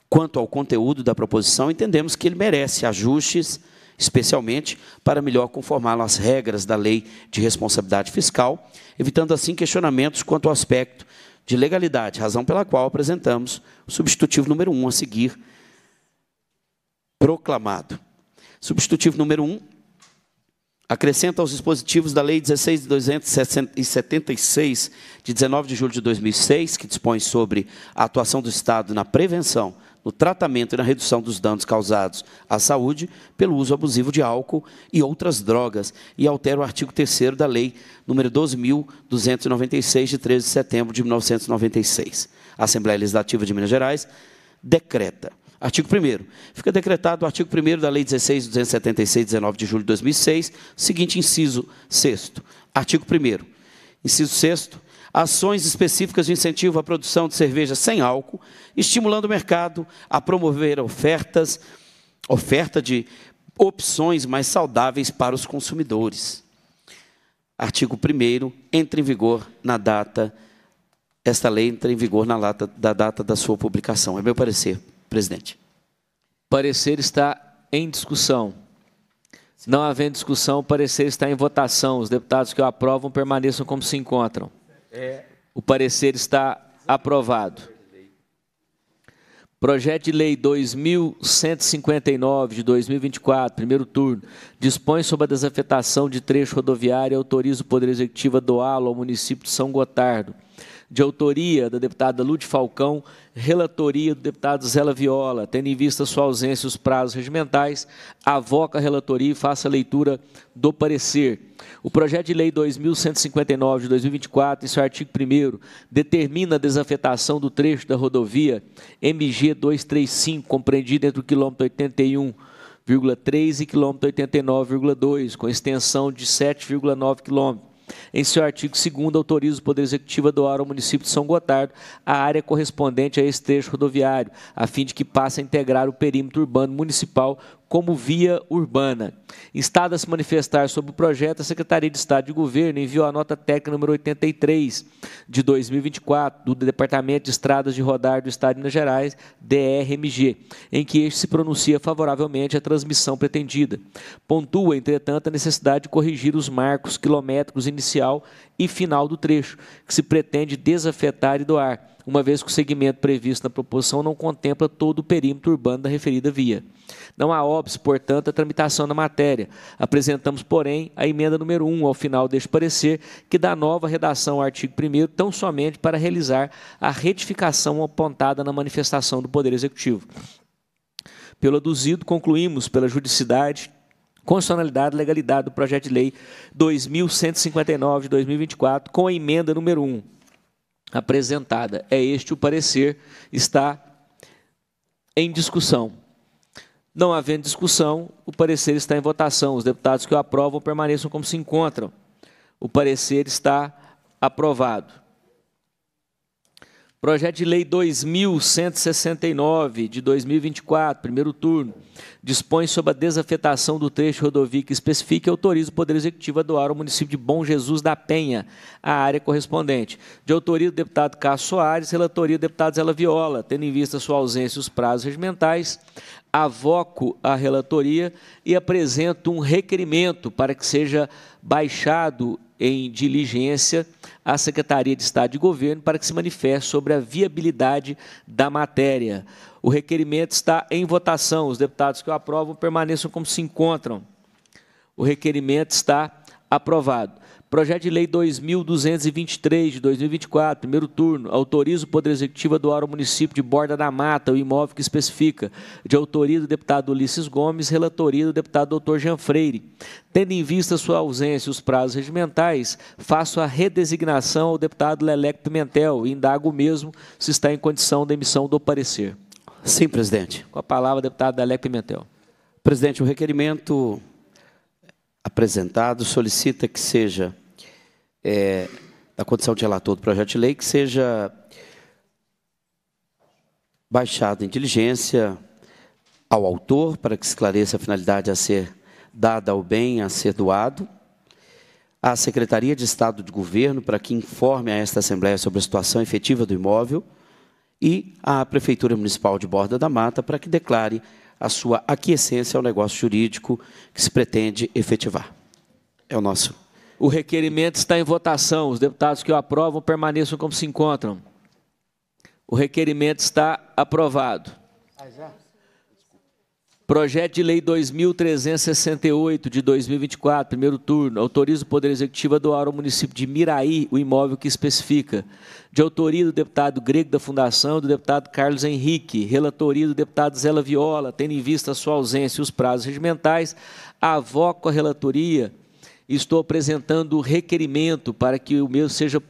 Speaker 2: quanto ao conteúdo da proposição, entendemos que ele merece ajustes, especialmente para melhor conformá-lo às regras da Lei de Responsabilidade Fiscal, evitando assim questionamentos quanto ao aspecto de legalidade, razão pela qual apresentamos o substitutivo número 1 um a seguir, proclamado. Substitutivo número 1 um, acrescenta aos dispositivos da Lei 16.276, de 19 de julho de 2006, que dispõe sobre a atuação do Estado na prevenção no tratamento e na redução dos danos causados à saúde pelo uso abusivo de álcool e outras drogas e altera o artigo 3 da Lei nº 12.296, de 13 de setembro de 1996. A Assembleia Legislativa de Minas Gerais decreta. Artigo 1 Fica decretado o artigo 1 da Lei 16.276, 19 de julho de 2006, seguinte inciso 6 Artigo 1 Inciso 6 ações específicas de incentivo à produção de cerveja sem álcool, estimulando o mercado a promover ofertas, oferta de opções mais saudáveis para os consumidores. Artigo 1 entra em vigor na data esta lei entra em vigor na data da data da sua publicação. É meu parecer, presidente.
Speaker 1: Parecer está em discussão. Não havendo discussão, o parecer está em votação. Os deputados que o aprovam permaneçam como se encontram. O parecer está aprovado. Projeto de Lei 2159 de 2024, primeiro turno, dispõe sobre a desafetação de trecho rodoviário e autoriza o Poder Executivo a doá-lo ao município de São Gotardo de autoria da deputada Lude Falcão, relatoria do deputado Zela Viola, tendo em vista sua ausência os prazos regimentais, avoca a relatoria e faça a leitura do parecer. O projeto de lei 2159 de 2024, em seu artigo 1 determina a desafetação do trecho da rodovia MG 235, compreendido entre o quilômetro 81 3,3 e quilômetro 89,2, com extensão de 7,9 quilômetros em seu artigo 2 autoriza o Poder Executivo a doar ao município de São Gotardo a área correspondente a este trecho rodoviário, a fim de que passe a integrar o perímetro urbano municipal como via urbana. Instada a se manifestar sobre o projeto, a Secretaria de Estado de Governo enviou a nota técnica número 83 de 2024 do Departamento de Estradas de Rodar do Estado de Minas Gerais, DRMG, em que este se pronuncia favoravelmente à transmissão pretendida. Pontua, entretanto, a necessidade de corrigir os marcos quilométricos inicial e final do trecho, que se pretende desafetar e doar uma vez que o segmento previsto na proposição não contempla todo o perímetro urbano da referida via. Não há óbvio, portanto, a tramitação da matéria. Apresentamos, porém, a emenda número 1 ao final deste parecer, que dá nova redação ao artigo 1 tão somente para realizar a retificação apontada na manifestação do Poder Executivo. Pelo aduzido, concluímos pela judicidade constitucionalidade e legalidade do projeto de lei 2159 de 2024, com a emenda número 1 apresentada. É este o parecer, está em discussão. Não havendo discussão, o parecer está em votação. Os deputados que o aprovam permaneçam como se encontram. O parecer está aprovado. Projeto de Lei 2169, de 2024, primeiro turno, dispõe sobre a desafetação do trecho rodovia que especifica e autoriza o Poder Executivo a doar ao município de Bom Jesus da Penha a área correspondente. De autoria do deputado Cássio Soares, relatoria do deputado Zela Viola, tendo em vista sua ausência e os prazos regimentais, avoco a relatoria e apresento um requerimento para que seja baixado em diligência à Secretaria de Estado de Governo para que se manifeste sobre a viabilidade da matéria. O requerimento está em votação. Os deputados que o aprovam permaneçam como se encontram. O requerimento está aprovado. Projeto de Lei 2223 de 2024, primeiro turno, autoriza o Poder Executivo a doar ao município de Borda da Mata o imóvel que especifica, de autoria do deputado Ulisses Gomes, relatoria do deputado doutor Jean Freire. Tendo em vista sua ausência e os prazos regimentais, faço a redesignação ao deputado Leleque Pimentel e indago mesmo se está em condição de emissão do parecer. Sim, presidente. Com a palavra, deputado Leleque Pimentel. Presidente,
Speaker 2: o requerimento apresentado solicita que seja, é, da condição de relator do projeto de lei, que seja baixado em diligência ao autor para que esclareça a finalidade a ser dada ao bem a ser doado, à Secretaria de Estado de Governo para que informe a esta Assembleia sobre a situação efetiva do imóvel e à Prefeitura Municipal de Borda da Mata para que declare a sua aquiescência ao negócio jurídico que se pretende efetivar. É o nosso.
Speaker 1: O requerimento está em votação. Os deputados que o aprovam permaneçam como se encontram. O requerimento está aprovado. Projeto de Lei 2368 de 2024, primeiro turno, autoriza o Poder Executivo a doar ao município de Miraí o imóvel que especifica. De autoria do deputado Grego da Fundação e do deputado Carlos Henrique, relatoria do deputado Zela Viola, tendo em vista a sua ausência e os prazos regimentais, avoco a relatoria estou apresentando o requerimento para que o meu seja,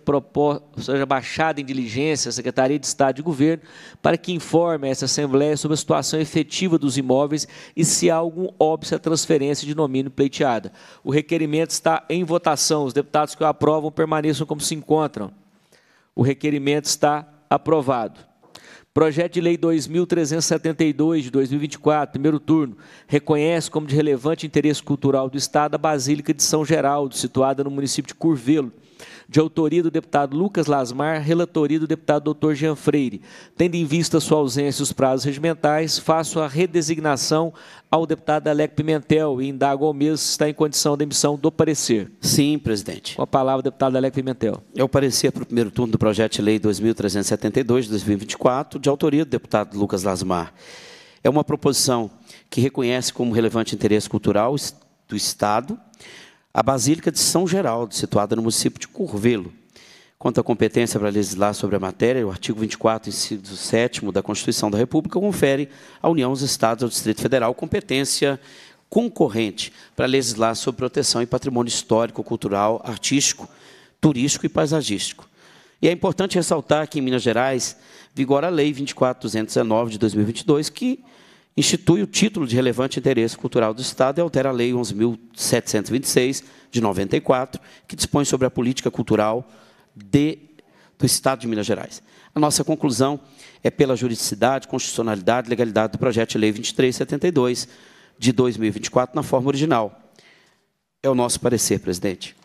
Speaker 1: seja baixado em diligência à Secretaria de Estado de Governo, para que informe essa Assembleia sobre a situação efetiva dos imóveis e se há algum óbvio à transferência de domínio pleiteada. O requerimento está em votação. Os deputados que o aprovam permaneçam como se encontram. O requerimento está aprovado. Projeto de Lei 2372 de 2024, primeiro turno, reconhece como de relevante interesse cultural do Estado a Basílica de São Geraldo, situada no município de Curvelo de autoria do deputado Lucas Lasmar, relatoria do deputado doutor Jean Freire. Tendo em vista sua ausência e os prazos regimentais, faço a redesignação ao deputado Alec Pimentel e indago ao mesmo se está em condição de emissão do parecer. Sim, presidente. Com a palavra, deputado Alec Pimentel.
Speaker 2: É o parecer para o primeiro turno do projeto de lei 2372 de 2024, de autoria do deputado Lucas Lasmar. É uma proposição que reconhece como relevante interesse cultural do Estado a Basílica de São Geraldo, situada no município de Curvelo, quanto à competência para legislar sobre a matéria, o artigo 24, inciso 7 da Constituição da República confere à União, aos Estados e ao Distrito Federal competência concorrente para legislar sobre proteção e patrimônio histórico, cultural, artístico, turístico e paisagístico. E é importante ressaltar que, em Minas Gerais, vigora a Lei 24.219 de 2022, que institui o título de relevante interesse cultural do Estado e altera a Lei 11.726, de 94, que dispõe sobre a política cultural de, do Estado de Minas Gerais. A nossa conclusão é pela juridicidade, constitucionalidade e legalidade do projeto de lei 2372, de
Speaker 1: 2024, na forma original. É o nosso parecer, presidente.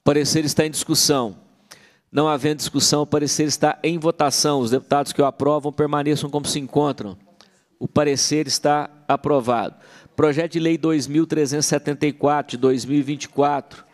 Speaker 1: O parecer está em discussão. Não havendo discussão, o parecer está em votação. Os deputados que o aprovam permaneçam como se encontram. O parecer está aprovado. Projeto de Lei 2374 de 2024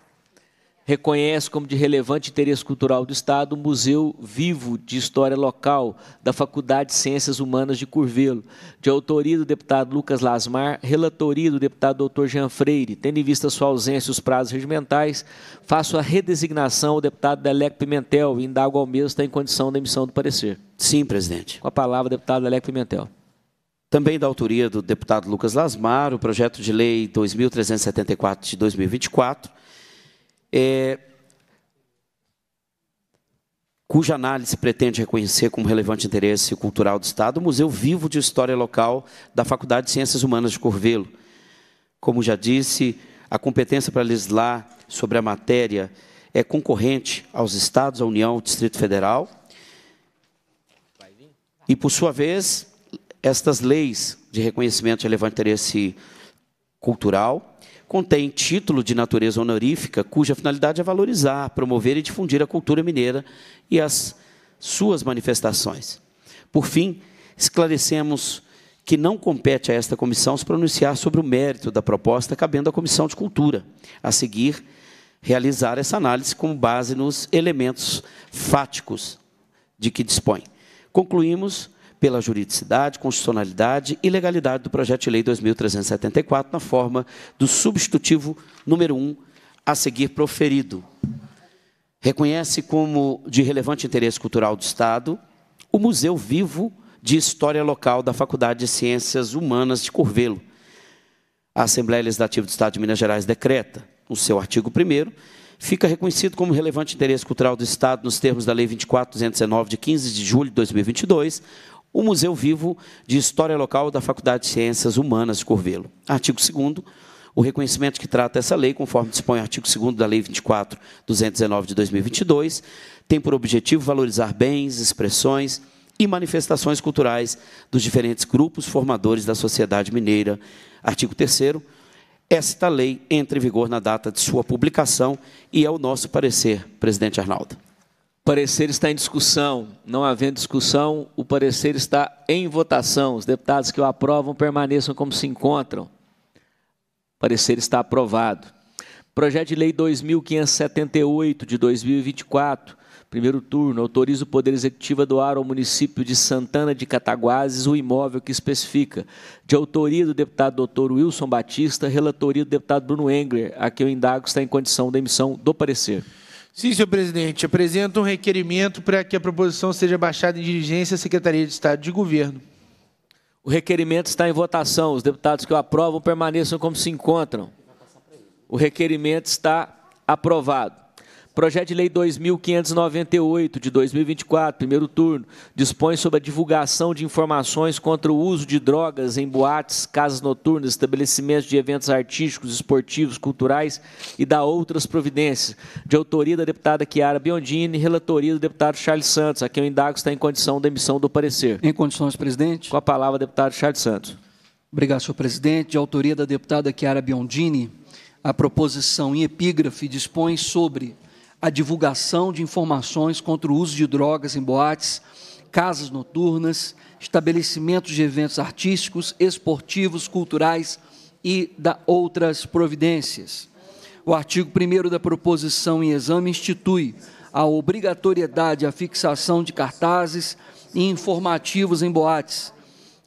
Speaker 1: reconhece como de relevante interesse cultural do Estado o Museu Vivo de História Local da Faculdade de Ciências Humanas de Curvelo, de autoria do deputado Lucas Lasmar, relatoria do deputado doutor Jean Freire. Tendo em vista sua ausência e os prazos regimentais, faço a redesignação ao deputado Deleco Pimentel e indago ao mesmo se está em condição da emissão do parecer. Sim, presidente. Com a palavra, deputado Deleco Pimentel também da autoria do deputado Lucas Lasmar, o projeto de
Speaker 2: lei 2374 de 2024, é, cuja análise pretende reconhecer como relevante interesse cultural do Estado o Museu Vivo de História Local da Faculdade de Ciências Humanas de Corvelo. Como já disse, a competência para legislar sobre a matéria é concorrente aos Estados, à União, ao Distrito Federal. E, por sua vez, estas leis de reconhecimento de relevante interesse cultural contêm título de natureza honorífica, cuja finalidade é valorizar, promover e difundir a cultura mineira e as suas manifestações. Por fim, esclarecemos que não compete a esta comissão se pronunciar sobre o mérito da proposta, cabendo à Comissão de Cultura, a seguir, realizar essa análise com base nos elementos fáticos de que dispõe. Concluímos pela juridicidade, constitucionalidade e legalidade do projeto de lei 2374 na forma do substitutivo número 1 a seguir proferido. Reconhece como de relevante interesse cultural do Estado o Museu Vivo de História Local da Faculdade de Ciências Humanas de Curvelo. A Assembleia Legislativa do Estado de Minas Gerais decreta, no seu artigo 1 fica reconhecido como relevante interesse cultural do Estado nos termos da Lei 24.219, de 15 de julho de 2022, o Museu Vivo de História Local da Faculdade de Ciências Humanas de Corvelo. Artigo 2 o reconhecimento que trata essa lei, conforme dispõe o artigo 2 da Lei 24.219 de 2022, tem por objetivo valorizar bens, expressões e manifestações culturais dos diferentes grupos formadores da sociedade mineira. Artigo 3 esta lei entra em vigor na data de sua publicação e é o nosso parecer, presidente Arnaldo
Speaker 1: parecer está em discussão. Não havendo discussão, o parecer está em votação. Os deputados que o aprovam permaneçam como se encontram. O parecer está aprovado. Projeto de Lei 2578 de 2024, primeiro turno, autoriza o Poder Executivo a doar ao município de Santana de Cataguases o imóvel que especifica. De autoria do deputado doutor Wilson Batista, relatoria do deputado Bruno Engler, a que eu indago está em condição da emissão do parecer.
Speaker 4: Sim, senhor presidente. Apresento um requerimento para que a proposição seja baixada em diligência à Secretaria de Estado de Governo.
Speaker 1: O requerimento está em votação. Os deputados que o aprovam permaneçam como se encontram. O requerimento está aprovado. Projeto de Lei 2598 de 2024, primeiro turno, dispõe sobre a divulgação de informações contra o uso de drogas em boates, casas noturnas, estabelecimentos de eventos artísticos, esportivos, culturais e da outras providências, de autoria da deputada Chiara Biondini, relatoria do deputado Charles Santos, a quem é o indago está em condição da emissão do parecer. Em condições, presidente. Com a palavra, deputado Charles Santos. Obrigado, senhor presidente. De autoria da deputada
Speaker 3: Chiara Biondini, a proposição em epígrafe dispõe sobre a divulgação de informações contra o uso de drogas em boates, casas noturnas, estabelecimentos de eventos artísticos, esportivos, culturais e da outras providências. O artigo 1 da proposição em exame institui a obrigatoriedade à fixação de cartazes e informativos em boates,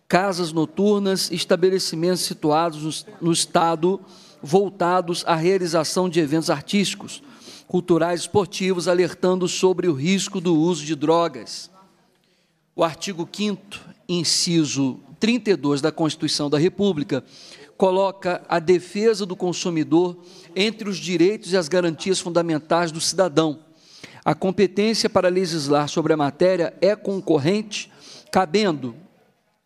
Speaker 3: casas noturnas, estabelecimentos situados no Estado voltados à realização de eventos artísticos, culturais esportivos alertando sobre o risco do uso de drogas. O artigo 5 inciso 32 da Constituição da República coloca a defesa do consumidor entre os direitos e as garantias fundamentais do cidadão. A competência para legislar sobre a matéria é concorrente, cabendo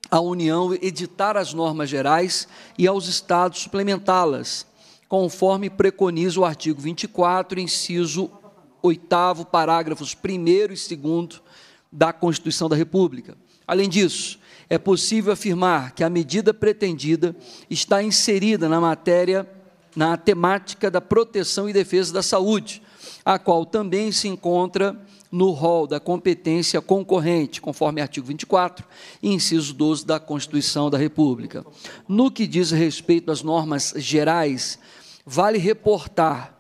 Speaker 3: à União editar as normas gerais e aos estados suplementá-las conforme preconiza o artigo 24, inciso 8, parágrafos 1 e 2 da Constituição da República. Além disso, é possível afirmar que a medida pretendida está inserida na matéria, na temática da proteção e defesa da saúde, a qual também se encontra no rol da competência concorrente, conforme artigo 24, inciso 12 da Constituição da República. No que diz respeito às normas gerais vale reportar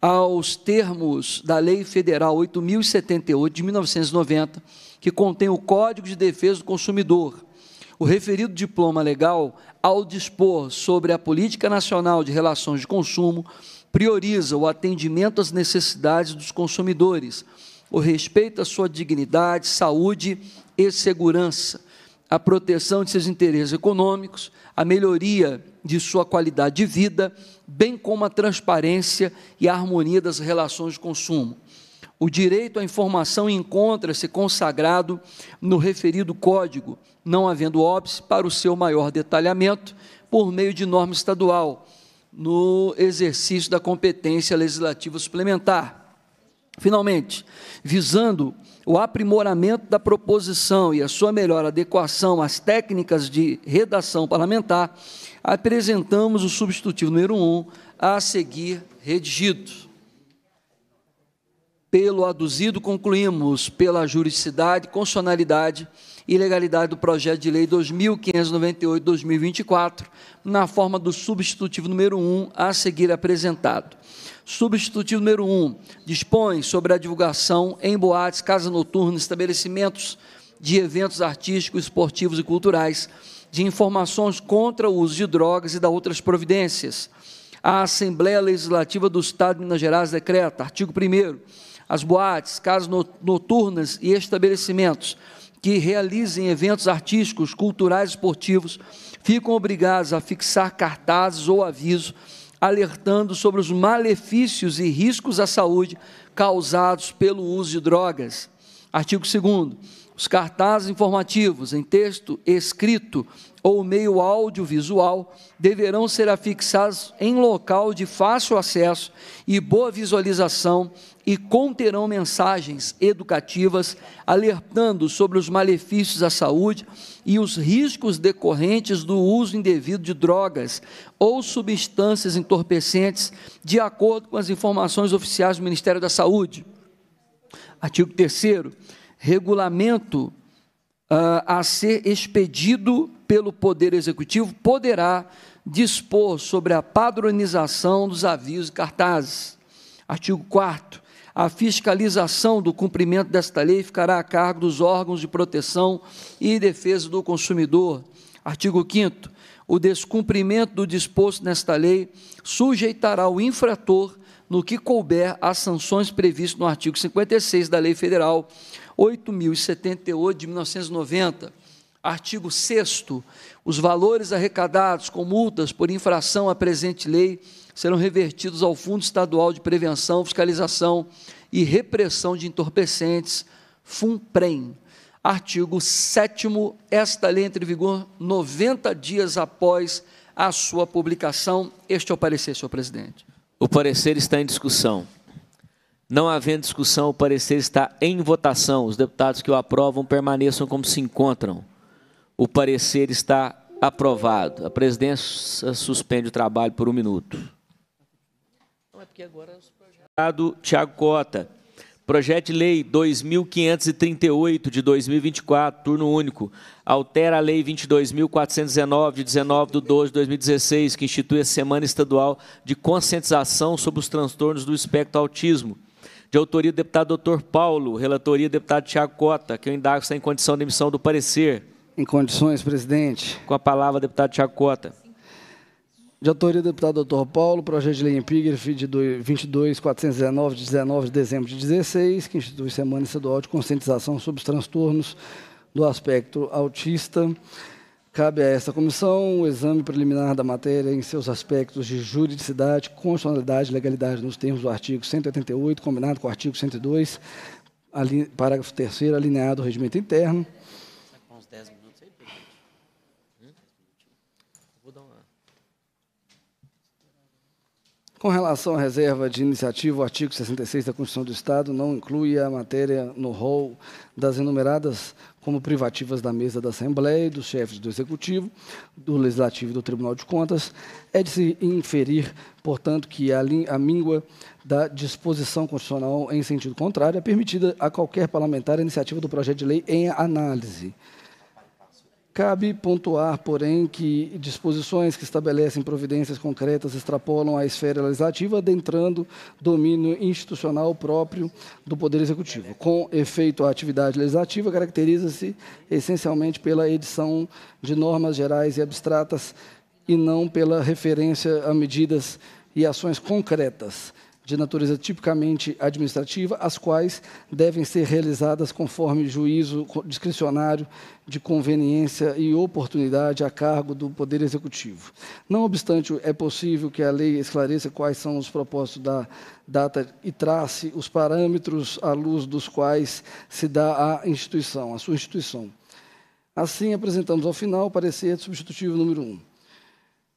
Speaker 3: aos termos da Lei Federal 8078 de 1990, que contém o Código de Defesa do Consumidor. O referido diploma legal, ao dispor sobre a Política Nacional de Relações de Consumo, prioriza o atendimento às necessidades dos consumidores, o respeito à sua dignidade, saúde e segurança, a proteção de seus interesses econômicos, a melhoria de sua qualidade de vida bem como a transparência e a harmonia das relações de consumo. O direito à informação encontra-se consagrado no referido código, não havendo óbice para o seu maior detalhamento por meio de norma estadual, no exercício da competência legislativa suplementar. Finalmente, visando o aprimoramento da proposição e a sua melhor adequação às técnicas de redação parlamentar, apresentamos o substitutivo número 1 a seguir redigido. Pelo aduzido, concluímos pela juridicidade, constitucionalidade e legalidade do projeto de lei 2598-2024, na forma do substitutivo número 1 a seguir apresentado. Substitutivo número 1 dispõe sobre a divulgação em boates, casas noturnas, estabelecimentos de eventos artísticos, esportivos e culturais de informações contra o uso de drogas e da outras providências. A Assembleia Legislativa do Estado de Minas Gerais decreta, artigo 1 as boates, casas noturnas e estabelecimentos que realizem eventos artísticos, culturais, esportivos, ficam obrigados a fixar cartazes ou avisos alertando sobre os malefícios e riscos à saúde causados pelo uso de drogas. Artigo 2 os cartazes informativos em texto escrito ou meio audiovisual deverão ser afixados em local de fácil acesso e boa visualização e conterão mensagens educativas alertando sobre os malefícios à saúde e os riscos decorrentes do uso indevido de drogas ou substâncias entorpecentes, de acordo com as informações oficiais do Ministério da Saúde. Artigo 3 regulamento uh, a ser expedido pelo Poder Executivo poderá dispor sobre a padronização dos avisos e cartazes. Artigo 4. A fiscalização do cumprimento desta lei ficará a cargo dos órgãos de proteção e defesa do consumidor. Artigo 5. O descumprimento do disposto nesta lei sujeitará o infrator, no que couber, às sanções previstas no artigo 56 da Lei Federal 8078 de 1990, artigo 6 os valores arrecadados com multas por infração à presente lei serão revertidos ao Fundo Estadual de Prevenção, Fiscalização e Repressão de Entorpecentes, FUNPREM. Artigo 7 esta lei entra em vigor 90 dias após a sua publicação. Este é o parecer, senhor presidente.
Speaker 1: O parecer está em discussão. Não havendo discussão, o parecer está em votação. Os deputados que o aprovam permaneçam como se encontram. O parecer está aprovado. A presidência suspende o trabalho por um minuto. É deputado Tiago Cota. Projeto de Lei 2538 de 2024, turno único, altera a Lei 22.419 de 19 de 12 de 2016, que institui a Semana Estadual de Conscientização sobre os Transtornos do Espectro Autismo, de autoria do deputado doutor Paulo, relatoria do deputado Tiago Cota, que eu indago em condição de emissão do parecer.
Speaker 5: Em condições, presidente. Com
Speaker 1: a palavra, deputado Tiago Cota.
Speaker 5: De autoria do deputado doutor Paulo, projeto de lei epígrafe de 22.419, de 19 de dezembro de 16, que institui Semana Estadual de Conscientização sobre os Transtornos do Aspecto Autista. Cabe a esta comissão o exame preliminar da matéria em seus aspectos de juridicidade, constitucionalidade e legalidade, nos termos do artigo 188, combinado com o artigo 102, ali, parágrafo 3 alinhado ao regimento interno. Com relação à reserva de iniciativa, o artigo 66 da Constituição do Estado não inclui a matéria no rol das enumeradas como privativas da mesa da Assembleia e dos chefes do Executivo, do Legislativo e do Tribunal de Contas, é de se inferir, portanto, que a, a míngua da disposição constitucional em sentido contrário é permitida a qualquer parlamentar a iniciativa do projeto de lei em análise Cabe pontuar, porém, que disposições que estabelecem providências concretas extrapolam a esfera legislativa, adentrando domínio institucional próprio do Poder Executivo. Com efeito, a atividade legislativa caracteriza-se essencialmente pela edição de normas gerais e abstratas e não pela referência a medidas e ações concretas de natureza tipicamente administrativa, as quais devem ser realizadas conforme juízo discricionário de conveniência e oportunidade a cargo do Poder Executivo. Não obstante, é possível que a lei esclareça quais são os propósitos da data e trace os parâmetros à luz dos quais se dá a instituição, a sua instituição. Assim, apresentamos ao final o parecer substitutivo número 1. Um.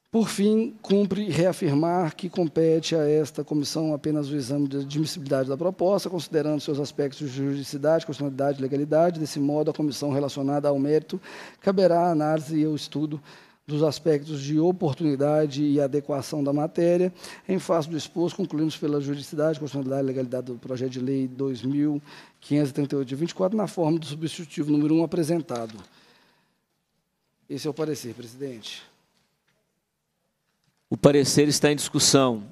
Speaker 5: Por fim, cumpre reafirmar que compete a esta comissão apenas o exame de admissibilidade da proposta, considerando seus aspectos de juridicidade, constitucionalidade e legalidade. Desse modo, a comissão relacionada ao mérito caberá a análise e o estudo dos aspectos de oportunidade e adequação da matéria. Em face do exposto, concluímos pela juridicidade, constitucionalidade e legalidade do projeto de lei 2538 de 24, na forma do substitutivo número 1 apresentado. Esse é o parecer, presidente.
Speaker 1: O parecer está em discussão.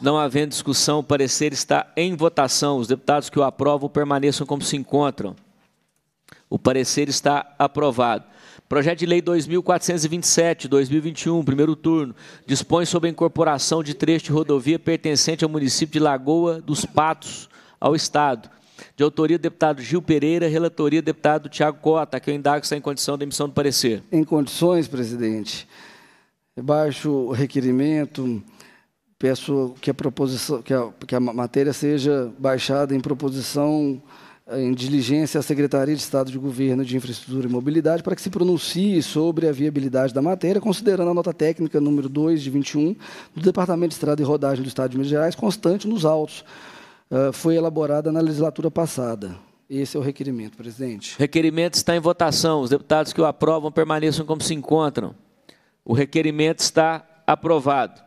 Speaker 1: Não havendo discussão, o parecer está em votação. Os deputados que o aprovam permaneçam como se encontram. O parecer está aprovado. Projeto de Lei 2427, 2021, primeiro turno, dispõe sobre a incorporação de trecho de rodovia pertencente ao município de Lagoa dos Patos ao Estado. De autoria do deputado Gil Pereira, relatoria do deputado Tiago Cota, que eu indago se está em condição da emissão do parecer.
Speaker 5: Em condições, presidente baixo requerimento, peço que a, proposição, que a, que a matéria seja baixada em proposição eh, em diligência à Secretaria de Estado de Governo de Infraestrutura e Mobilidade para que se pronuncie sobre a viabilidade da matéria, considerando a nota técnica número 2 de 21 do Departamento de Estrada e Rodagem do Estado de Minas Gerais, constante nos autos. Uh, foi elaborada na legislatura passada. Esse é o requerimento, presidente.
Speaker 1: Requerimento está em votação. Os deputados que o aprovam permaneçam como se encontram. O requerimento está aprovado.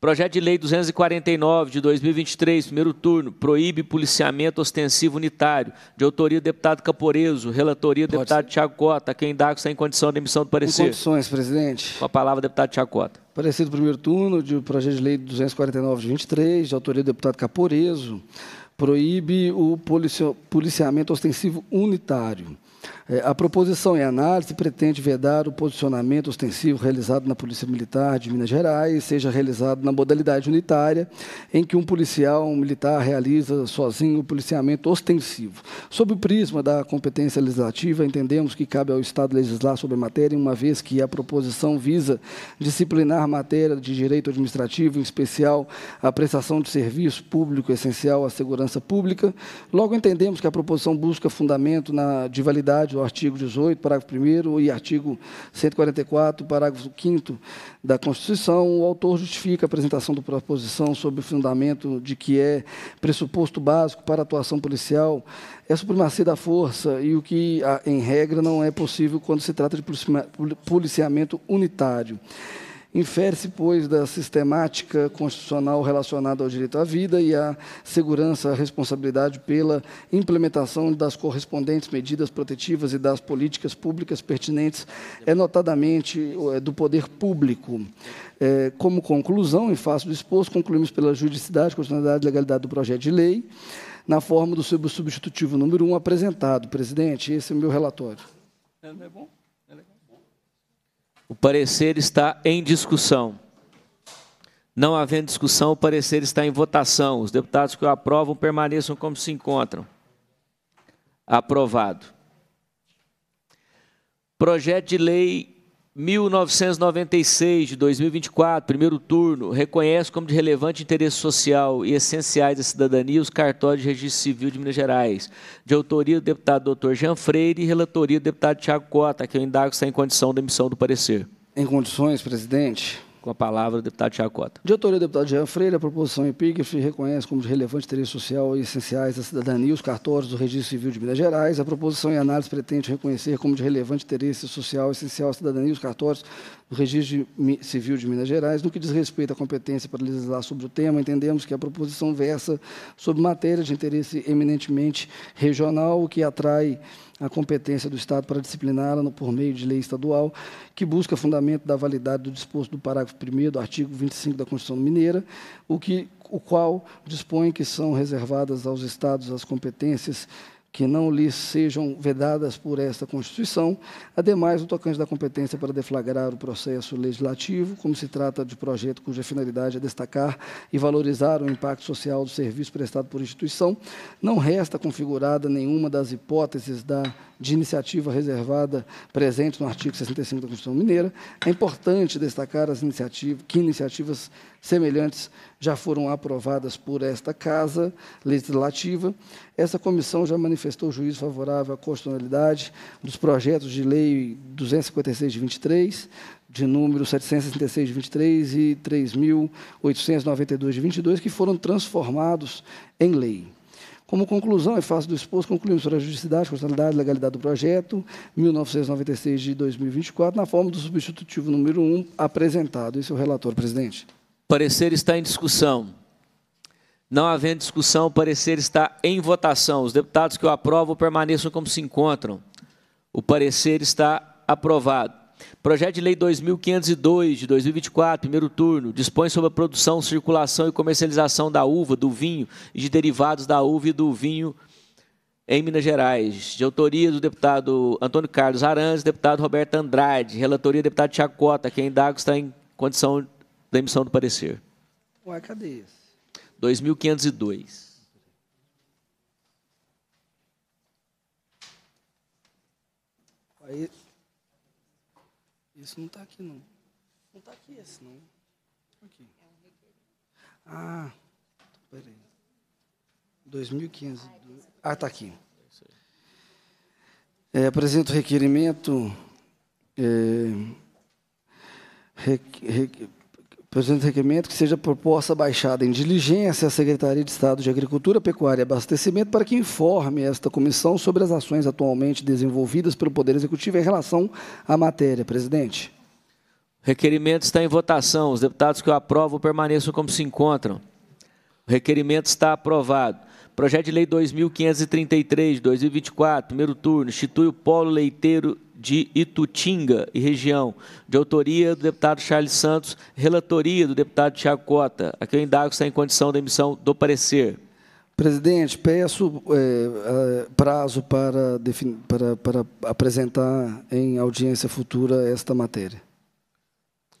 Speaker 1: Projeto de Lei 249 de 2023, primeiro turno, proíbe policiamento ostensivo unitário, de autoria do deputado Caporeso, relatoria do Pode deputado ser. Tiago Cota, quem dá está em condição de emissão do parecer. Em condições, presidente. Com a palavra, deputado Tiago Cota.
Speaker 5: Parecer do primeiro turno de projeto de lei 249 de 23, de autoria do deputado Caporeso, proíbe o policiamento ostensivo unitário. É, a proposição em análise pretende vedar o posicionamento ostensivo realizado na Polícia Militar de Minas Gerais, seja realizado na modalidade unitária, em que um policial, um militar, realiza sozinho o policiamento ostensivo. Sob o prisma da competência legislativa, entendemos que cabe ao Estado legislar sobre a matéria, uma vez que a proposição visa disciplinar matéria de direito administrativo, em especial a prestação de serviço público essencial à segurança pública. Logo, entendemos que a proposição busca fundamento na, de validade o artigo 18, parágrafo 1 e artigo 144, parágrafo 5 da Constituição, o autor justifica a apresentação da proposição sob o fundamento de que é pressuposto básico para a atuação policial é a supremacia da força e o que, em regra, não é possível quando se trata de policiamento unitário. Infere-se, pois, da sistemática constitucional relacionada ao direito à vida e à segurança a responsabilidade pela implementação das correspondentes medidas protetivas e das políticas públicas pertinentes, é notadamente é, do poder público. É, como conclusão, em face do exposto, concluímos pela juridicidade, constitucionalidade e legalidade do projeto de lei, na forma do substitutivo número 1 um apresentado. Presidente, esse é o meu relatório.
Speaker 3: É, não é bom?
Speaker 1: O parecer está em discussão. Não havendo discussão, o parecer está em votação. Os deputados que o aprovam permaneçam como se encontram. Aprovado. Projeto de lei 1996 de 2024, primeiro turno, reconhece como de relevante interesse social e essenciais da cidadania os cartórios de registro civil de Minas Gerais, de autoria do deputado Dr. Jean Freire e relatoria do deputado Tiago Cota, que eu indago se está em condição da emissão do parecer. Em condições, presidente. Com a palavra, o deputado Tiacota.
Speaker 5: De autoria do deputado Jean Freire, a proposição epígrafe reconhece como de relevante interesse social e essenciais a cidadania os cartórios do Registro Civil de Minas Gerais. A proposição em análise pretende reconhecer como de relevante interesse social e essencial à cidadania os cartórios do Registro Civil de Minas Gerais. No que diz respeito à competência para legislar sobre o tema, entendemos que a proposição versa sobre matéria de interesse eminentemente regional, o que atrai a competência do Estado para discipliná-la por meio de lei estadual, que busca fundamento da validade do disposto do parágrafo 1 do artigo 25 da Constituição Mineira, o, que, o qual dispõe que são reservadas aos Estados as competências que não lhes sejam vedadas por esta Constituição, ademais, no tocante da competência para deflagrar o processo legislativo, como se trata de projeto cuja finalidade é destacar e valorizar o impacto social do serviço prestado por instituição, não resta configurada nenhuma das hipóteses da, de iniciativa reservada presente no artigo 65 da Constituição Mineira. É importante destacar as iniciativas, que iniciativas semelhantes já foram aprovadas por esta Casa Legislativa. Essa comissão já manifestou juízo favorável à constitucionalidade dos projetos de lei 256 de 23, de número 766 de 23 e 3.892 de 22, que foram transformados em lei. Como conclusão, e é face do exposto, concluímos sobre a justicidade, constitucionalidade e legalidade do projeto 1996 de 2024, na forma do substitutivo número 1 apresentado. Esse é o relatório, presidente
Speaker 1: parecer está em discussão. Não havendo discussão, o parecer está em votação. Os deputados que o aprovam permaneçam como se encontram. O parecer está aprovado. Projeto de Lei 2502 de 2024, primeiro turno, dispõe sobre a produção, circulação e comercialização da uva, do vinho e de derivados da uva e do vinho em Minas Gerais. De autoria do deputado Antônio Carlos Arantes, deputado Roberto Andrade, relatoria do deputado Tiacota, quem dá está em condição da emissão do parecer.
Speaker 5: Ué, cadê esse?
Speaker 1: 2502.
Speaker 5: Aí, isso não está aqui, não.
Speaker 2: Não está aqui esse, não. Aqui.
Speaker 5: Ah, peraí. 2.500. Ah, está aqui. É, apresento requerimento. É, requ, requ, Presidente, requerimento que seja proposta baixada em diligência à Secretaria de Estado de Agricultura, Pecuária e Abastecimento para que informe esta comissão sobre as ações atualmente desenvolvidas pelo Poder Executivo em relação à matéria. Presidente.
Speaker 1: Requerimento está em votação. Os deputados que o aprovam permaneçam como se encontram. O requerimento está aprovado. Projeto de Lei 2533 de 2024, primeiro turno, institui o Polo Leiteiro de Itutinga e região, de autoria do deputado Charles Santos, relatoria do deputado Tiago Cota. Aqui eu indago se está é em condição da emissão do parecer.
Speaker 5: Presidente, peço é, prazo para, para, para apresentar em audiência futura esta matéria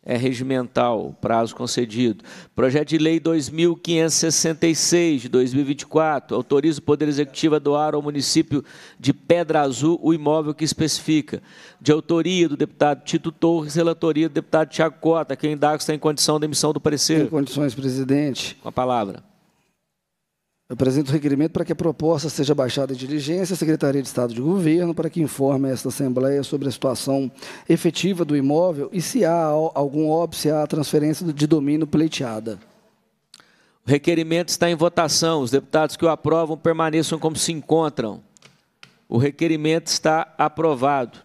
Speaker 1: é, regimental, prazo concedido. Projeto de Lei 2566, de 2024, autoriza o Poder Executivo a doar ao município de Pedra Azul o imóvel que especifica. De autoria do deputado Tito Torres, relatoria do deputado Tiago Cota. Quem dá está em condição da emissão do parecer. Em
Speaker 5: condições, presidente. Com a palavra. Eu apresento o requerimento para que a proposta seja baixada em diligência à Secretaria de Estado de Governo para que informe esta Assembleia sobre a situação efetiva do imóvel e se há algum óbice à transferência de domínio pleiteada.
Speaker 1: O requerimento está em votação. Os deputados que o aprovam permaneçam como se encontram. O requerimento está aprovado.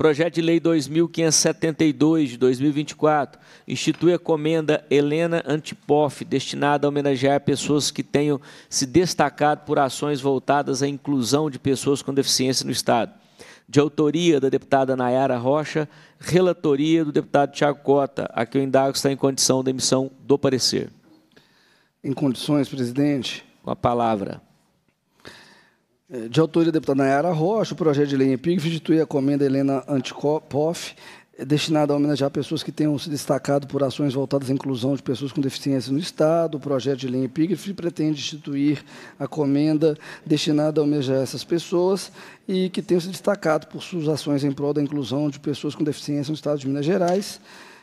Speaker 1: Projeto de Lei 2572 de 2024 institui a comenda Helena Antipoff, destinada a homenagear pessoas que tenham se destacado por ações voltadas à inclusão de pessoas com deficiência no Estado. De autoria da deputada Nayara Rocha, relatoria do deputado Tiago Cota, a que eu indago está em condição da emissão do parecer.
Speaker 5: Em condições, presidente. Com a palavra. É, de autoria da deputada Nayara Rocha, o projeto de lei em PIG institui a comenda Helena Anticopoff, é, destinada a homenagear pessoas que tenham se destacado por ações voltadas à inclusão de pessoas com deficiência no Estado. O projeto de lei epígrafe pretende instituir a comenda destinada a homenagear essas pessoas e que tenham se destacado por suas ações em prol da inclusão de pessoas com deficiência no Estado de Minas Gerais.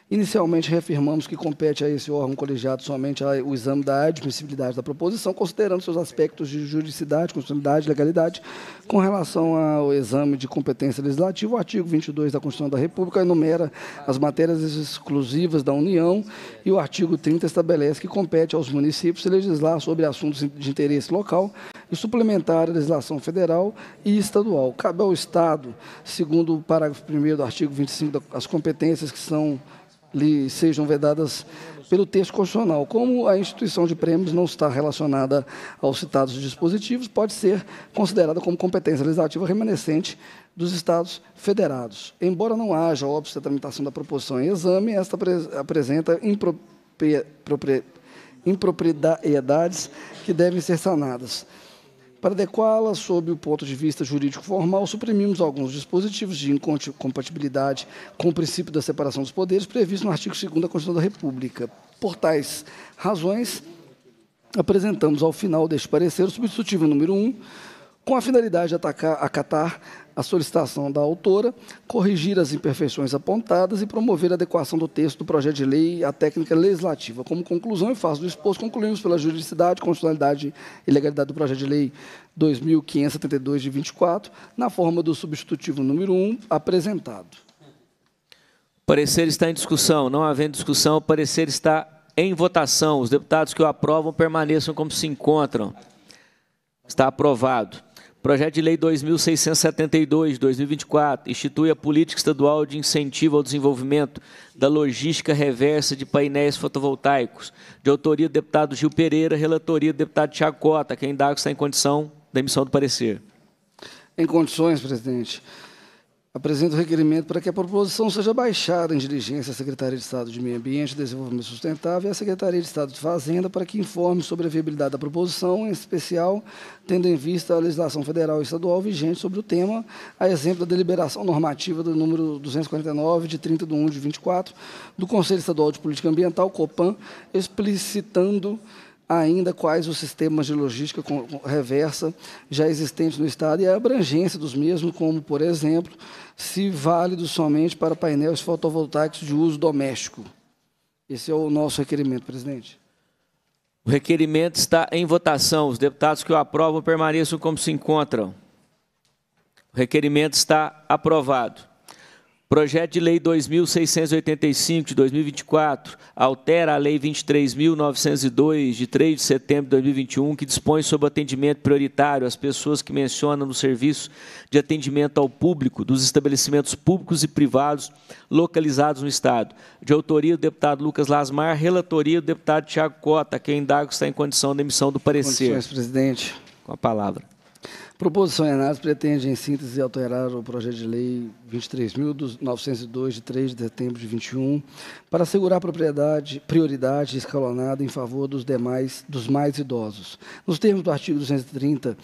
Speaker 5: Inicialmente, reafirmamos que compete a esse órgão colegiado somente o exame da admissibilidade da proposição, considerando seus aspectos de juridicidade, constitucionalidade e legalidade. Com relação ao exame de competência legislativa, o artigo 22 da Constituição da República enumera as matérias exclusivas da União e o artigo 30 estabelece que compete aos municípios legislar sobre assuntos de interesse local e suplementar a legislação federal e estadual. Cabe ao Estado, segundo o parágrafo 1 do artigo 25, as competências que são lhe sejam vedadas pelo texto constitucional. Como a instituição de prêmios não está relacionada aos citados dispositivos, pode ser considerada como competência legislativa remanescente dos Estados federados. Embora não haja, óbvio, a tramitação da proposição em exame, esta apresenta impropriedades que devem ser sanadas. Para adequá-la sob o ponto de vista jurídico formal, suprimimos alguns dispositivos de incompatibilidade com o princípio da separação dos poderes previsto no artigo 2 da Constituição da República. Por tais razões, apresentamos ao final deste parecer o substitutivo número 1, com a finalidade de atacar, acatar a solicitação da autora, corrigir as imperfeições apontadas e promover a adequação do texto do projeto de lei à técnica legislativa. Como conclusão, e faço do exposto, concluímos pela juridicidade, constitucionalidade e legalidade do projeto de lei 2572 de 24, na forma do substitutivo número 1 apresentado.
Speaker 1: O parecer está em discussão. Não havendo discussão, o parecer está em votação. Os deputados que o aprovam permaneçam como se encontram. Está aprovado. Projeto de Lei 2672, 2024, institui a política estadual de incentivo ao desenvolvimento da logística reversa de painéis fotovoltaicos, de autoria do deputado Gil Pereira, relatoria do deputado Tiago Cota, quem dá está em condição da emissão do parecer.
Speaker 5: Em condições, presidente apresento o requerimento para que a proposição seja baixada em diligência à Secretaria de Estado de Meio Ambiente e Desenvolvimento Sustentável e à Secretaria de Estado de Fazenda para que informe sobre a viabilidade da proposição, em especial tendo em vista a legislação federal e estadual vigente sobre o tema, a exemplo da deliberação normativa do número 249, de 30 de 1 de 24, do Conselho Estadual de Política Ambiental, COPAM, explicitando ainda quais os sistemas de logística reversa já existentes no Estado e a abrangência dos mesmos, como, por exemplo, se válido somente para painéis fotovoltaicos de uso doméstico. Esse é o nosso requerimento, presidente.
Speaker 1: O requerimento está em votação. Os deputados que o aprovam permaneçam como se encontram. O requerimento está aprovado. Projeto de Lei 2.685 de 2024 altera a Lei 23.902 de 3 de setembro de 2021, que dispõe sobre atendimento prioritário às pessoas que mencionam no serviço de atendimento ao público dos estabelecimentos públicos e privados localizados no Estado. De autoria do deputado Lucas Lasmar, relatoria do deputado Tiago Cota, a quem indago está em condição de emissão do parecer.
Speaker 5: presidente.
Speaker 1: Com a palavra.
Speaker 5: Proposição e análise pretende, em síntese, alterar o projeto de lei 23.902, de 3 de setembro de 21, para assegurar propriedade, prioridade escalonada em favor dos demais, dos mais idosos. Nos termos do artigo 230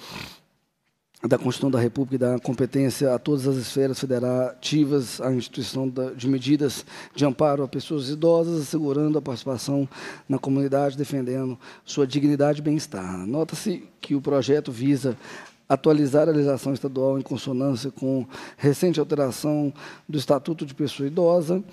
Speaker 5: da Constituição da República e da competência a todas as esferas federativas, à instituição de medidas de amparo a pessoas idosas, assegurando a participação na comunidade, defendendo sua dignidade e bem-estar. Nota-se que o projeto visa atualizar a legislação estadual em consonância com recente alteração do Estatuto de Pessoa Idosa,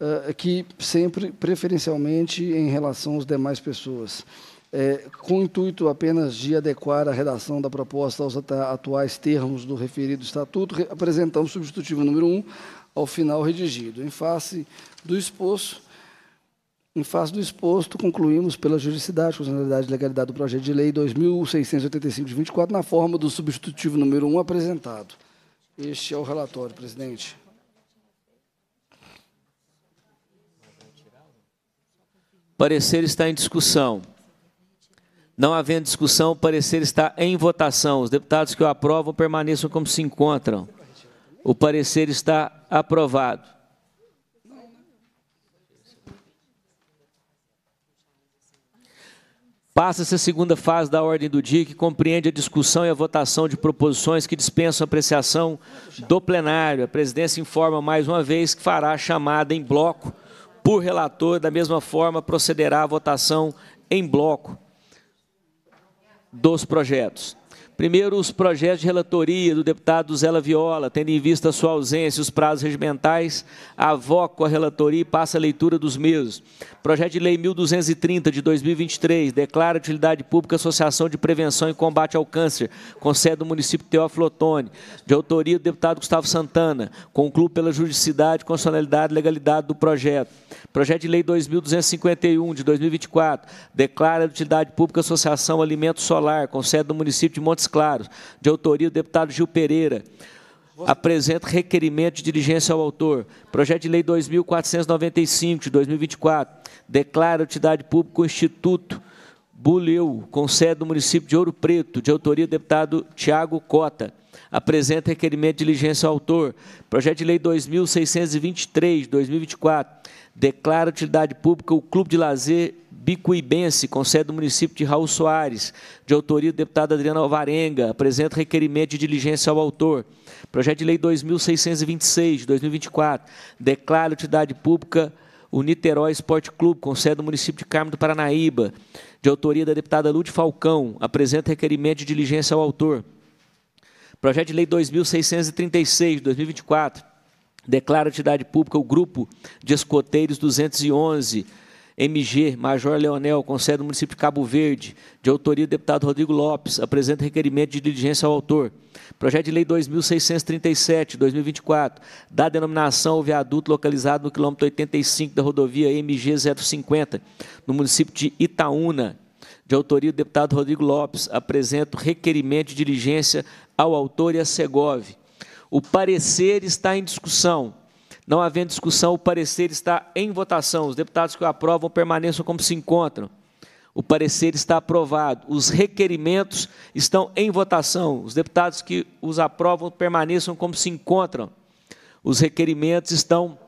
Speaker 5: eh, que sempre preferencialmente em relação aos demais pessoas. É, com o intuito apenas de adequar a redação da proposta aos atuais termos do referido estatuto, apresentamos o substitutivo número 1 ao final redigido. Em face do exposto, em face do exposto, concluímos pela juridicidade, constitucionalidade e legalidade do projeto de lei 2685 de 24, na forma do substitutivo número 1 apresentado. Este é o relatório, presidente.
Speaker 1: Parecer está em discussão. Não havendo discussão, o parecer está em votação. Os deputados que o aprovam permaneçam como se encontram. O parecer está aprovado. Passa-se a segunda fase da ordem do dia, que compreende a discussão e a votação de proposições que dispensam apreciação do plenário. A presidência informa mais uma vez que fará a chamada em bloco por relator, da mesma forma procederá a votação em bloco dos projetos. Primeiro, os projetos de relatoria do deputado Zela Viola, tendo em vista a sua ausência e os prazos regimentais, avoco a relatoria e passa a leitura dos mesmos. Projeto de Lei 1230 de 2023 declara utilidade pública Associação de Prevenção e Combate ao Câncer, com sede do município Teófilo Otoni, de autoria do deputado Gustavo Santana. Concluo pela juridicidade, constitucionalidade e legalidade do projeto. Projeto de Lei 2251 de 2024 declara utilidade pública Associação Alimento Solar, com sede do município de Montes Claros, de autoria do deputado Gil Pereira apresenta requerimento de diligência ao autor. Projeto de Lei 2495 de 2024 declara utilidade pública o Instituto Buleu, com sede no município de Ouro Preto, de autoria do deputado Tiago Cota. Apresenta requerimento de diligência ao autor. Projeto de Lei 2623 de 2024 declara utilidade pública o Clube de Lazer bicuibense, concede do município de Raul Soares, de autoria do deputado Adriano Alvarenga, apresenta requerimento de diligência ao autor. Projeto de Lei 2626, de 2024, declara utilidade pública o Niterói Esporte Clube, com sede no município de Carmo do Paranaíba, de autoria da deputada Lúcia Falcão, apresenta requerimento de diligência ao autor. Projeto de Lei 2636, de 2024, declara utilidade pública o Grupo de Escoteiros 211, MG, Major Leonel, concede do município de Cabo Verde, de autoria do deputado Rodrigo Lopes, apresenta requerimento de diligência ao autor. Projeto de Lei 2637, 2024, dá denominação ao viaduto localizado no quilômetro 85 da rodovia MG 050, no município de Itaúna, de autoria do deputado Rodrigo Lopes, apresenta requerimento de diligência ao autor e a Segov. O parecer está em discussão. Não havendo discussão, o parecer está em votação. Os deputados que o aprovam permaneçam como se encontram. O parecer está aprovado. Os requerimentos estão em votação. Os deputados que os aprovam permaneçam como se encontram. Os requerimentos estão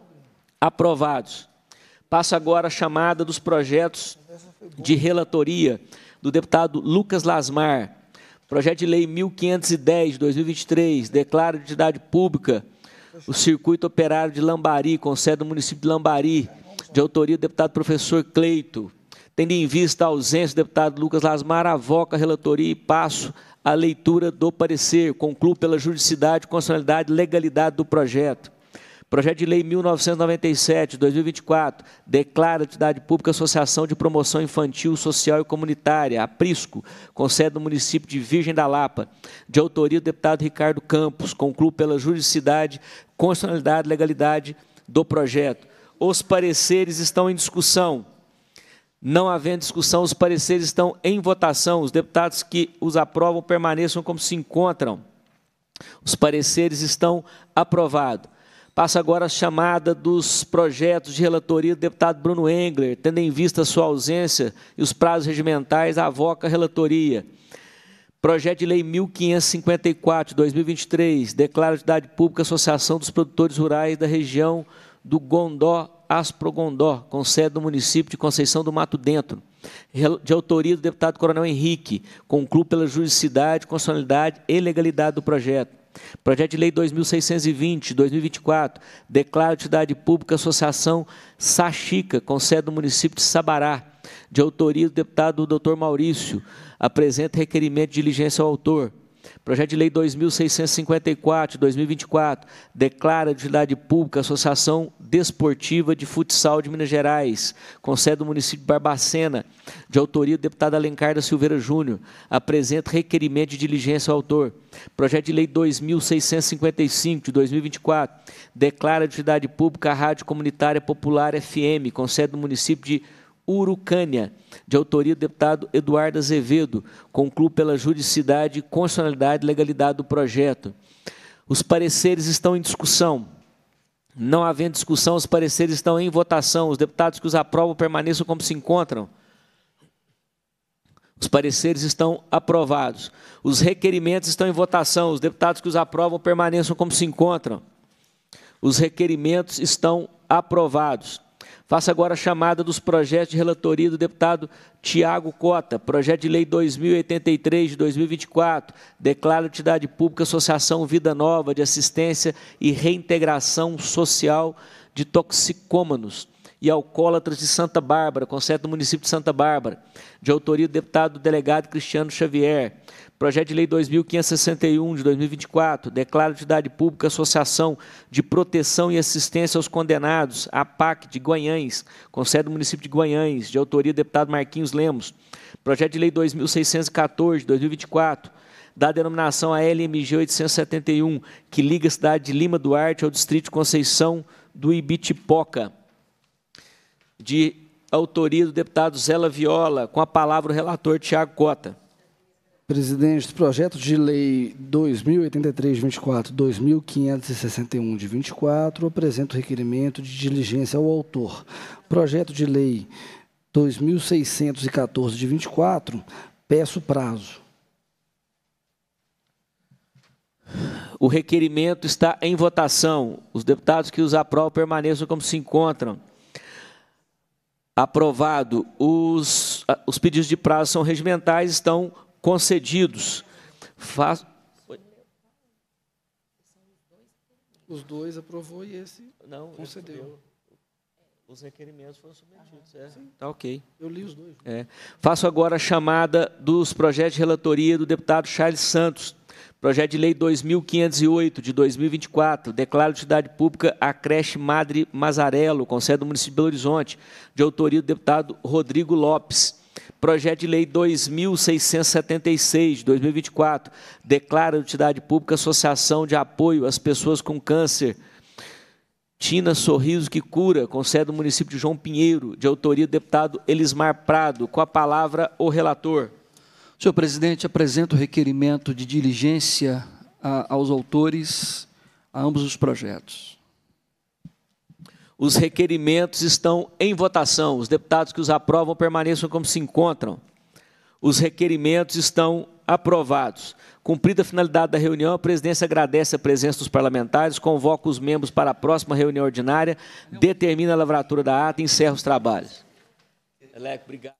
Speaker 1: aprovados. Passo agora a chamada dos projetos de relatoria do deputado Lucas Lasmar. Projeto de Lei 1510 de 2023 declara de utilidade pública o Circuito Operário de Lambari, com sede do município de Lambari, de autoria do deputado professor Cleito. Tendo em vista a ausência do deputado Lucas Lasmar, avoca a relatoria e passo a leitura do parecer. Concluo pela juridicidade, constitucionalidade e legalidade do projeto. Projeto de Lei 1997, 2024, declara a entidade pública Associação de Promoção Infantil, Social e Comunitária, APRISCO, com sede no município de Virgem da Lapa, de autoria do deputado Ricardo Campos, concluo pela juridicidade, constitucionalidade e legalidade do projeto. Os pareceres estão em discussão. Não havendo discussão, os pareceres estão em votação. Os deputados que os aprovam permaneçam como se encontram. Os pareceres estão aprovados. Passa agora a chamada dos projetos de relatoria do deputado Bruno Engler, tendo em vista a sua ausência e os prazos regimentais, avoca a relatoria. Projeto de Lei 1554, 2023, declara de idade pública Associação dos Produtores Rurais da região do Gondó, Aspro Gondó com sede no município de Conceição do Mato Dentro, de autoria do deputado Coronel Henrique, conclui pela juridicidade, constitucionalidade e legalidade do projeto. Projeto de Lei 2620, 2024, declara atividade pública Associação Sachica com sede no município de Sabará, de autoria do deputado Dr. Maurício. Apresenta requerimento de diligência ao autor. Projeto de Lei 2654 de 2024 declara de pública a Associação Desportiva de Futsal de Minas Gerais, com sede do município de Barbacena, de autoria do deputado Alencar da Silveira Júnior. Apresenta requerimento de diligência ao autor. Projeto de Lei 2655 de 2024 declara de pública a Rádio Comunitária Popular FM, com sede do município de Urucânia, de autoria do deputado Eduardo Azevedo, concluo pela juridicidade, constitucionalidade e legalidade do projeto. Os pareceres estão em discussão. Não havendo discussão, os pareceres estão em votação. Os deputados que os aprovam permaneçam como se encontram. Os pareceres estão aprovados. Os requerimentos estão em votação. Os deputados que os aprovam permaneçam como se encontram. Os requerimentos estão aprovados. Faça agora a chamada dos projetos de relatoria do deputado Tiago Cota, projeto de lei 2083 de 2024, declara utilidade pública Associação Vida Nova de Assistência e Reintegração Social de Toxicômanos e Alcoólatras de Santa Bárbara, conceito do município de Santa Bárbara, de autoria do deputado delegado Cristiano Xavier. Projeto de Lei 2561 de 2024 declara de idade pública Associação de Proteção e Assistência aos Condenados, APAC de Guanhães, com sede do município de Guanhães, de autoria do deputado Marquinhos Lemos. Projeto de Lei 2614 de 2024 da denominação a LMG 871, que liga a cidade de Lima Duarte ao distrito de Conceição do Ibitipoca. De autoria do deputado Zela Viola, com a palavra o relator Tiago Cota.
Speaker 5: Presidente, projeto de lei 2083-24-2561 de 24 apresenta o requerimento de diligência ao autor. Projeto de lei 2614 de 24, peço prazo.
Speaker 1: O requerimento está em votação. Os deputados que os aprovam permaneçam como se encontram. Aprovado. Os, ah, os pedidos de prazo são regimentais, estão concedidos. Faz...
Speaker 5: Os dois aprovou e esse não, concedeu.
Speaker 1: os requerimentos foram submetidos. é. Tá ok. Eu li os dois. É. Faço agora a chamada dos projetos de relatoria do deputado Charles Santos. Projeto de Lei 2508, de 2024, declara utilidade pública a creche Madre Mazarello, com sede do município de Belo Horizonte, de autoria do deputado Rodrigo Lopes. Projeto de Lei 2676, 2024, declara a utilidade pública Associação de Apoio às Pessoas com Câncer. Tina Sorriso que Cura, com sede município de João Pinheiro, de autoria do deputado Elismar Prado. Com a palavra, o relator.
Speaker 3: Senhor presidente, apresento o requerimento de diligência
Speaker 1: a, aos autores a ambos os projetos. Os requerimentos estão em votação. Os deputados que os aprovam permaneçam como se encontram. Os requerimentos estão aprovados. Cumprida a finalidade da reunião, a presidência agradece a presença dos parlamentares, convoca os membros para a próxima reunião ordinária, determina a lavratura da ata e encerra os trabalhos. Eleco, obrigado.